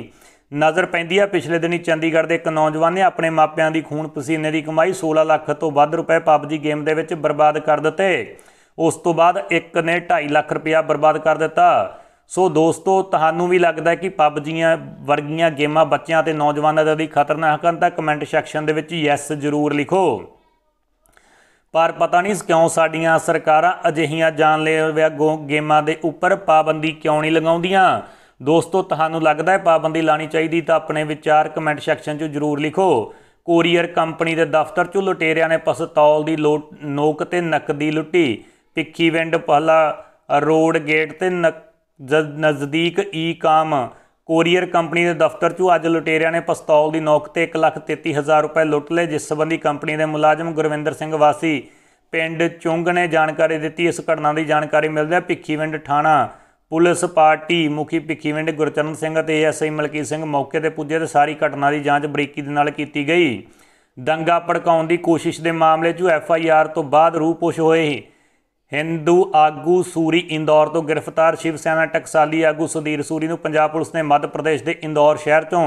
ਨਜ਼ਰ ਪੈਂਦੀ ਹੈ ਪਿਛਲੇ ਦਿਨੀ ਚੰਡੀਗੜ੍ਹ ਦੇ ਇੱਕ ਨੌਜਵਾਨ ਨੇ ਆਪਣੇ ਮਾਪਿਆਂ ਦੀ ਖੂਨ ਪਸੀਨੇ ਦੀ ਕਮਾਈ 16 ਲੱਖ ਤੋਂ ਵੱਧ ਰੁਪਏ PUBG ਗੇਮ ਦੇ ਵਿੱਚ ਬਰਬਾਦ ਕਰ ਦਿੱਤੇ ਉਸ ਤੋਂ ਬਾਅਦ ਇੱਕ ਨੇ 2.5 ਲੱਖ ਰੁਪਇਆ ਬਰਬਾਦ ਕਰ ਦਿੱਤਾ ਸੋ ਦੋਸਤੋ ਤੁਹਾਨੂੰ ਵੀ ਲੱਗਦਾ ਕਿ ਪਬਜੀਆਂ ਵਰਗੀਆਂ ਗੇਮਾਂ ਬੱਚਿਆਂ ਤੇ ਨੌਜਵਾਨਾਂ ਦੇ ਲਈ ਖਤਰਨਾਕ ਹਨ ਤਾਂ ਕਮੈਂਟ ਸੈਕਸ਼ਨ ਦੇ ਵਿੱਚ ਯੈਸ ਜ਼ਰੂਰ ਲਿਖੋ ਪਰ ਪਤਾ ਨਹੀਂ ਕਿਉਂ ਸਾਡੀਆਂ ਸਰਕਾਰਾਂ ਅਜਿਹੀਆਂ ਜਾਨਲੇਵਾ ਗੇਮਾਂ ਦੇ ਉੱਪਰ ਪਾਬੰਦੀ ਕਿਉਂ ਨਹੀਂ ਲਗਾਉਂਦੀਆਂ ਦੋਸਤੋ ਤੁਹਾਨੂੰ ਲੱਗਦਾ ਹੈ ਪਾਬੰਦੀ ਲਾਣੀ ਚਾਹੀਦੀ ਤਾਂ ਆਪਣੇ ਵਿਚਾਰ ਕਮੈਂਟ ਸੈਕਸ਼ਨ 'ਚ ਜ਼ਰੂਰ ਲਿਖੋ ਕੋਰੀਅਰ ਕੰਪਨੀ ਦੇ ਦਫ਼ਤਰ 'ਚ ਲੁਟੇਰਿਆਂ ਨੇ ਪਸਤੌਲ ਦੀ ਨੋਕ ਤੇ ਨਕਦੀ ਲੁੱਟੀ ਪਿੱਖੀਵਿੰਡ ਪਹਲਾ ਰੋਡ ਗੇਟ ਤੇ ਨਜ਼ਦੀਕ ਈ ਕਾਮ ਕੋਰੀਅਰ ਕੰਪਨੀ ਦੇ ਦਫ਼ਤਰ 'ਚੋਂ ਅੱਜ ਲੁਟੇਰਿਆਂ ਨੇ ਪਿਸਤੌਲ ਦੀ ਨੋਕ ਤੇ 133000 ਰੁਪਏ ਲੁੱਟ ਲਏ ਜਿਸ ਸੰਬੰਧੀ ਕੰਪਨੀ ਦੇ ਮੁਲਾਜ਼ਮ ਗੁਰਵਿੰਦਰ ਸਿੰਘ ਵਾਸੀ ਪਿੰਡ ਚੁੰਗ ਨੇ ਜਾਣਕਾਰੀ ਦਿੱਤੀ ਇਸ ਘਟਨਾ ਦੀ ਜਾਣਕਾਰੀ ਮਿਲਦਿਆਂ ਭਿੱਖੀਵਿੰਡ ਥਾਣਾ ਪੁਲਿਸ ਪਾਰਟੀ ਮੁਖੀ ਭਿੱਖੀਵਿੰਡ ਗੁਰਚਰਨ ਸਿੰਘ ਅਤੇ ਐਸਆਈ ਮਲਕੀਤ ਸਿੰਘ ਮੌਕੇ ਤੇ ਪੁੱਜੇ ਤੇ ਸਾਰੀ ਘਟਨਾ ਦੀ ਜਾਂਚ ਬਰੀਕੀ ਦੇ ਨਾਲ ਕੀਤੀ ਗਈ ਦੰਗਾ ਪੜਕਾਉਣ ਦੀ ਕੋਸ਼ਿਸ਼ ਦੇ ਮਾਮਲੇ 'ਚ ਐਫਆਈਆਰ ਤੋਂ ਬਾਅਦ ਰੂਪੋਸ਼ ਹੋਏ ਹੀ ਹਿੰਦੂ ਆਗੂ ਸੂਰੀ ਇੰਦੌਰ ਤੋਂ ਗ੍ਰਿਫਤਾਰ ਸ਼ਿਵ ਸੈਨਾ ਟਕਸਾਲੀ ਆਗੂ ਸੁਧੀਰ ਸੂਰੀ ਨੂੰ ਪੰਜਾਬ ਪੁਲਿਸ ਨੇ ਮੱਧ ਪ੍ਰਦੇਸ਼ ਦੇ ਇੰਦੌਰ ਸ਼ਹਿਰ ਤੋਂ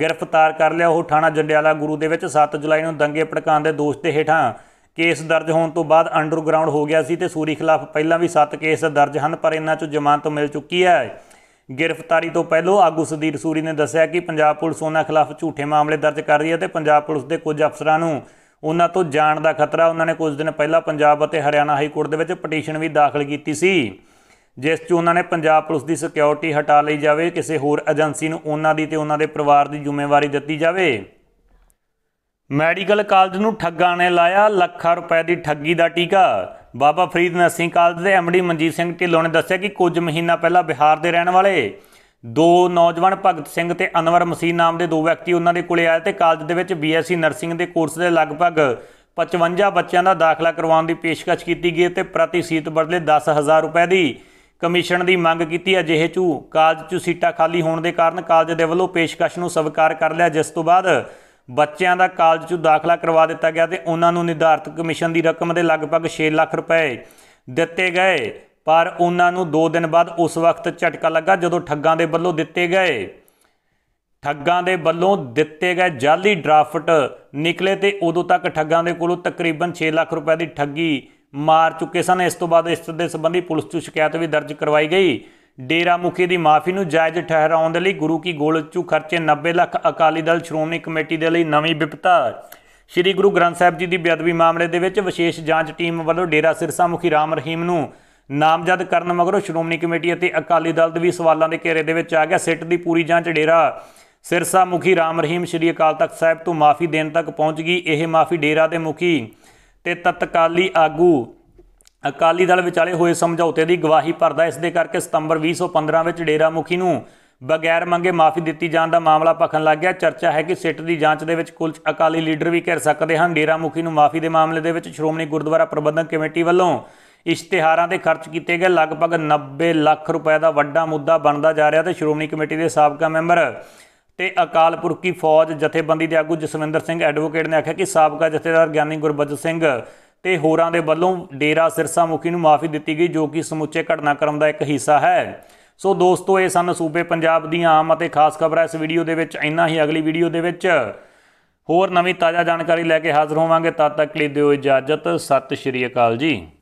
ਗ੍ਰਿਫਤਾਰ ਕਰ ਲਿਆ ਉਹ ਥਾਣਾ ਜੰਡਿਆਲਾ ਗੁਰੂ ਦੇ ਵਿੱਚ 7 ਜੁਲਾਈ ਨੂੰ ਦੰਗੇ ਭੜਕਾਉਣ ਦੇ ਦੋਸ਼ ਤੇ ਹੇਠਾਂ ਕੇਸ ਦਰਜ ਹੋਣ ਤੋਂ ਬਾਅਦ ਅੰਡਰਗਰਾਉਂਡ ਹੋ ਗਿਆ ਸੀ ਤੇ ਸੂਰੀ ਖਿਲਾਫ ਪਹਿਲਾਂ ਵੀ 7 ਕੇਸ ਦਰਜ ਹਨ ਪਰ ਇਹਨਾਂ 'ਚੋਂ ਜ਼ਮਾਨਤ ਮਿਲ ਚੁੱਕੀ ਹੈ ਗ੍ਰਿਫਤਾਰੀ ਤੋਂ ਪਹਿਲਾਂ ਆਗੂ ਸੁਧੀਰ ਸੂਰੀ ਨੇ ਦੱਸਿਆ ਕਿ ਪੰਜਾਬ ਪੁਲਿਸ ਉਹਨਾਂ ਖਿਲਾਫ ਝੂਠੇ ਮਾਮਲੇ ਦਰਜ ਕਰ ਰਹੀ ਹੈ ਤੇ ਪੰਜਾਬ ਪੁਲਿਸ ਦੇ ਕੁਝ ਅਫਸਰਾਂ ਨੂੰ ਉਹਨਾਂ ਤੋਂ ਜਾਣ ਦਾ ਖਤਰਾ ਉਹਨਾਂ ਨੇ ਕੁਝ ਦਿਨ ਪਹਿਲਾਂ ਪੰਜਾਬ ਅਤੇ ਹਰਿਆਣਾ ਹਾਈ ਕੋਰਟ ਦੇ ਵਿੱਚ ਪਟੀਸ਼ਨ ਵੀ ਦਾਖਲ ਕੀਤੀ ਸੀ ਜਿਸ 'ਚ ਉਹਨਾਂ ਨੇ ਪੰਜਾਬ ਪੁਲਿਸ ਦੀ ਸਿਕਿਉਰਿਟੀ ਹਟਾ ਲਈ ਜਾਵੇ ਕਿਸੇ ਹੋਰ ਏਜੰਸੀ ਨੂੰ ਉਹਨਾਂ ਦੀ ਤੇ ਉਹਨਾਂ ਦੇ ਪਰਿਵਾਰ ਦੀ ਜ਼ਿੰਮੇਵਾਰੀ ਦਿੱਤੀ ਜਾਵੇ ਮੈਡੀਕਲ ਕਾਲਜ ਨੂੰ ਠੱਗਾਂ ਨੇ ਲਾਇਆ ਲੱਖਾਂ ਰੁਪਏ ਦੀ ਠੱਗੀ ਦਾ ਟੀਕਾ ਬਾਬਾ ਫਰੀਦ ਨਰਸਿੰਗ ਕਾਲਜ ਦੇ ਐਮਡੀ ਮਨਜੀਤ ਸਿੰਘ ਢਿੱਲੋਂ ਨੇ ਦੱਸਿਆ ਕਿ ਕੁਝ ਮਹੀਨਾ ਪਹਿਲਾਂ ਬਿਹਾਰ ਦੇ ਰਹਿਣ ਵਾਲੇ ਦੋ ਨੌਜਵਾਨ ਭਗਤ ਸਿੰਘ ਤੇ ਅਨਵਰ ਮਸੀਹ ਨਾਮ ਦੇ ਦੋ ਵਿਅਕਤੀ ਉਹਨਾਂ ਦੇ ਕੋਲੇ ਆਏ ਤੇ ਕਾਲਜ ਦੇ ਵਿੱਚ ਬੀਐਸਸੀ ਨਰਸਿੰਗ ਦੇ ਕੋਰਸ ਦੇ ਲਗਭਗ 55 ਬੱਚਿਆਂ ਦਾ ਦਾਖਲਾ ਕਰਵਾਉਣ ਦੀ ਪੇਸ਼ਕਸ਼ ਕੀਤੀ ਗਈ ਤੇ ਪ੍ਰਤੀ ਸੀਟ ਬਦਲੇ 10000 ਰੁਪਏ ਦੀ ਕਮਿਸ਼ਨ ਦੀ ਮੰਗ ਕੀਤੀ ਅਜਿਹੇ ਚੂ ਕਾਲਜ 'ਚ ਸੀਟਾਂ ਖਾਲੀ ਹੋਣ ਦੇ ਕਾਰਨ ਕਾਲਜ ਦੇ ਵੱਲੋਂ ਪੇਸ਼ਕਸ਼ ਨੂੰ ਸਵੀਕਾਰ ਕਰ ਲਿਆ ਜਿਸ ਤੋਂ ਬਾਅਦ ਬੱਚਿਆਂ ਦਾ ਕਾਲਜ 'ਚ ਦਾਖਲਾ ਕਰਵਾ ਦਿੱਤਾ ਗਿਆ ਤੇ ਉਹਨਾਂ ਨੂੰ ਨਿਰਧਾਰਤ ਕਮਿਸ਼ਨ ਦੀ ਰਕਮ ਦੇ ਲਗਭਗ 6 ਲੱਖ ਰੁਪਏ ਦਿੱਤੇ ਗਏ ਪਰ ਉਹਨਾਂ ਨੂੰ 2 ਦਿਨ ਬਾਅਦ ਉਸ ਵਕਤ ਝਟਕਾ ਲੱਗਾ ਜਦੋਂ ਠੱਗਾਂ ਦੇ ਵੱਲੋਂ ਦਿੱਤੇ ਗਏ ਠੱਗਾਂ ਦੇ ਵੱਲੋਂ ਦਿੱਤੇ ਗਏ ਜਾਲੀ ਡਰਾਫਟ ਨਿਕਲੇ ਤੇ ਉਦੋਂ ਤੱਕ ਠੱਗਾਂ ਦੇ ਕੋਲੋਂ ਤਕਰੀਬਨ 6 ਲੱਖ ਰੁਪਏ ਦੀ ਠੱਗੀ ਮਾਰ ਚੁੱਕੇ ਸਨ ਇਸ ਤੋਂ ਬਾਅਦ ਇਸ ਦੇ ਸੰਬੰਧੀ ਪੁਲਿਸ ਤੋਂ ਸ਼ਿਕਾਇਤ ਵੀ ਦਰਜ ਕਰਵਾਈ ਗਈ ਡੇਰਾ ਮੁਖੀ ਦੀ ਮਾਫੀ ਨੂੰ ਜਾਇਜ਼ ਠਹਿਰਾਉਣ ਦੇ ਲਈ ਗੁਰੂ ਕੀ ਗੋਲਚੂ ਖਰਚੇ 90 ਲੱਖ ਅਕਾਲੀ ਦਲ ਸ਼੍ਰੋਮਣੀ ਕਮੇਟੀ ਦੇ ਲਈ ਨਵੀਂ ਵਿਪਤਾ ਸ੍ਰੀ ਗੁਰੂ ਗ੍ਰੰਥ ਸਾਹਿਬ ਜੀ ਦੀ ਬੇਅਦਬੀ ਮਾਮਲੇ ਦੇ ਵਿੱਚ ਵਿਸ਼ੇਸ਼ ਜਾਂਚ ਟੀਮ ਵੱਲੋਂ ਡੇਰਾ ਸਿਰਸਾ ਮੁਖੀ ਰਾਮ ਰਹੀਮ ਨੂੰ ਨਾਮਜ਼ਦ ਕਰਨ ਮਗਰੋਂ ਸ਼੍ਰੋਮਣੀ ਕਮੇਟੀ ਅਤੇ ਅਕਾਲੀ ਦਲ ਦੇ ਵੀ ਸਵਾਲਾਂ ਦੇ ਘੇਰੇ ਦੇ ਵਿੱਚ ਆ ਗਿਆ ਸਿੱਟ ਦੀ ਪੂਰੀ ਜਾਂਚ ਡੇਰਾ ਸਿਰਸਾ ਮੁਖੀ ਰਾਮ ਰਹੀਮ ਸ਼੍ਰੀ ਅਕਾਲ ਤਖਤ ਸਾਹਿਬ ਤੋਂ ਮਾਫੀ ਦੇਣ ਤੱਕ ਪਹੁੰਚ ਗਈ ਇਹ ਮਾਫੀ ਡੇਰਾ ਦੇ ਮੁਖੀ ਤੇ ਤਤਕਾਲੀ ਆਗੂ ਅਕਾਲੀ ਦਲ ਵਿਚਾਲੇ ਹੋਏ ਸਮਝੌਤੇ ਦੀ ਗਵਾਹੀ ਭਰਦਾ ਇਸ ਦੇ ਕਰਕੇ ਸਤੰਬਰ 2015 ਵਿੱਚ ਡੇਰਾ ਮੁਖੀ ਨੂੰ ਬਗੈਰ ਮੰਗੇ ਮਾਫੀ ਦਿੱਤੀ ਜਾਣ ਦਾ ਮਾਮਲਾ ਪਖਣ ਲੱਗ ਗਿਆ ਚਰਚਾ ਹੈ ਕਿ ਸਿੱਟ ਦੀ ਜਾਂਚ ਦੇ ਵਿੱਚ ਕੁਝ ਅਕਾਲੀ ਲੀਡਰ ਵੀ ਘਿਰ ਸਕਦੇ ਹਨ ਡੇਰਾ ਮੁਖੀ ਨੂੰ ਮਾਫੀ ਦੇ ਮਾਮਲੇ ਦੇ ਵਿੱਚ ਸ਼੍ਰੋਮਣੀ ਗੁਰਦੁਆਰਾ ਪ੍ਰਬੰਧਕ ਕਮੇਟੀ ਵੱਲੋਂ ਇਸ਼ਤਿਹਾਰਾਂ ਦੇ ਖਰਚ ਕੀਤੇ ਗਏ ਲਗਭਗ 90 ਲੱਖ ਰੁਪਏ ਦਾ ਵੱਡਾ ਮੁੱਦਾ ਬਣਦਾ ਜਾ ਰਿਹਾ ਤੇ ਸ਼੍ਰੋਮਣੀ ਕਮੇਟੀ ਦੇ ਸਾਬਕਾ ਮੈਂਬਰ ਤੇ ਅਕਾਲ ਪੁਰਖੀ ਫੌਜ ਜਥੇਬੰਦੀ ਦੇ ਆਗੂ ਜਸਵਿੰਦਰ ਸਿੰਘ ਐਡਵੋਕੇਟ ਨੇ ਆਖਿਆ ਕਿ ਸਾਬਕਾ ਜਥੇਦਾਰ ਗਿਆਨੀ ਗੁਰਬਚਨ ਸਿੰਘ ਤੇ ਹੋਰਾਂ ਦੇ ਵੱਲੋਂ ਡੇਰਾ ਸਿਰਸਾ ਮੁਖੀ ਨੂੰ ਮਾਫੀ ਦਿੱਤੀ ਗਈ ਜੋ ਕਿ ਸਮੁੱਚੇ ਘਟਨਾਕ੍ਰਮ ਦਾ ਇੱਕ ਹਿੱਸਾ ਹੈ ਸੋ ਦੋਸਤੋ ਇਹ ਸਨ ਸੂਬੇ ਪੰਜਾਬ ਦੀਆਂ ਆਮ ਅਤੇ ਖਾਸ ਖਬਰਾਂ ਇਸ ਵੀਡੀਓ ਦੇ ਵਿੱਚ ਇੰਨਾ ਹੀ ਅਗਲੀ ਵੀਡੀਓ ਦੇ ਵਿੱਚ ਹੋਰ ਨਵੀਂ ਤਾਜ਼ਾ ਜਾਣਕਾਰੀ ਲੈ ਕੇ ਹਾਜ਼ਰ ਹੋਵਾਂਗੇ ਤਦ ਤੱਕ ਲਈ ਦਿਓ ਇਜਾਜ਼ਤ ਸਤਿ ਸ਼੍ਰੀ ਅਕਾਲ ਜੀ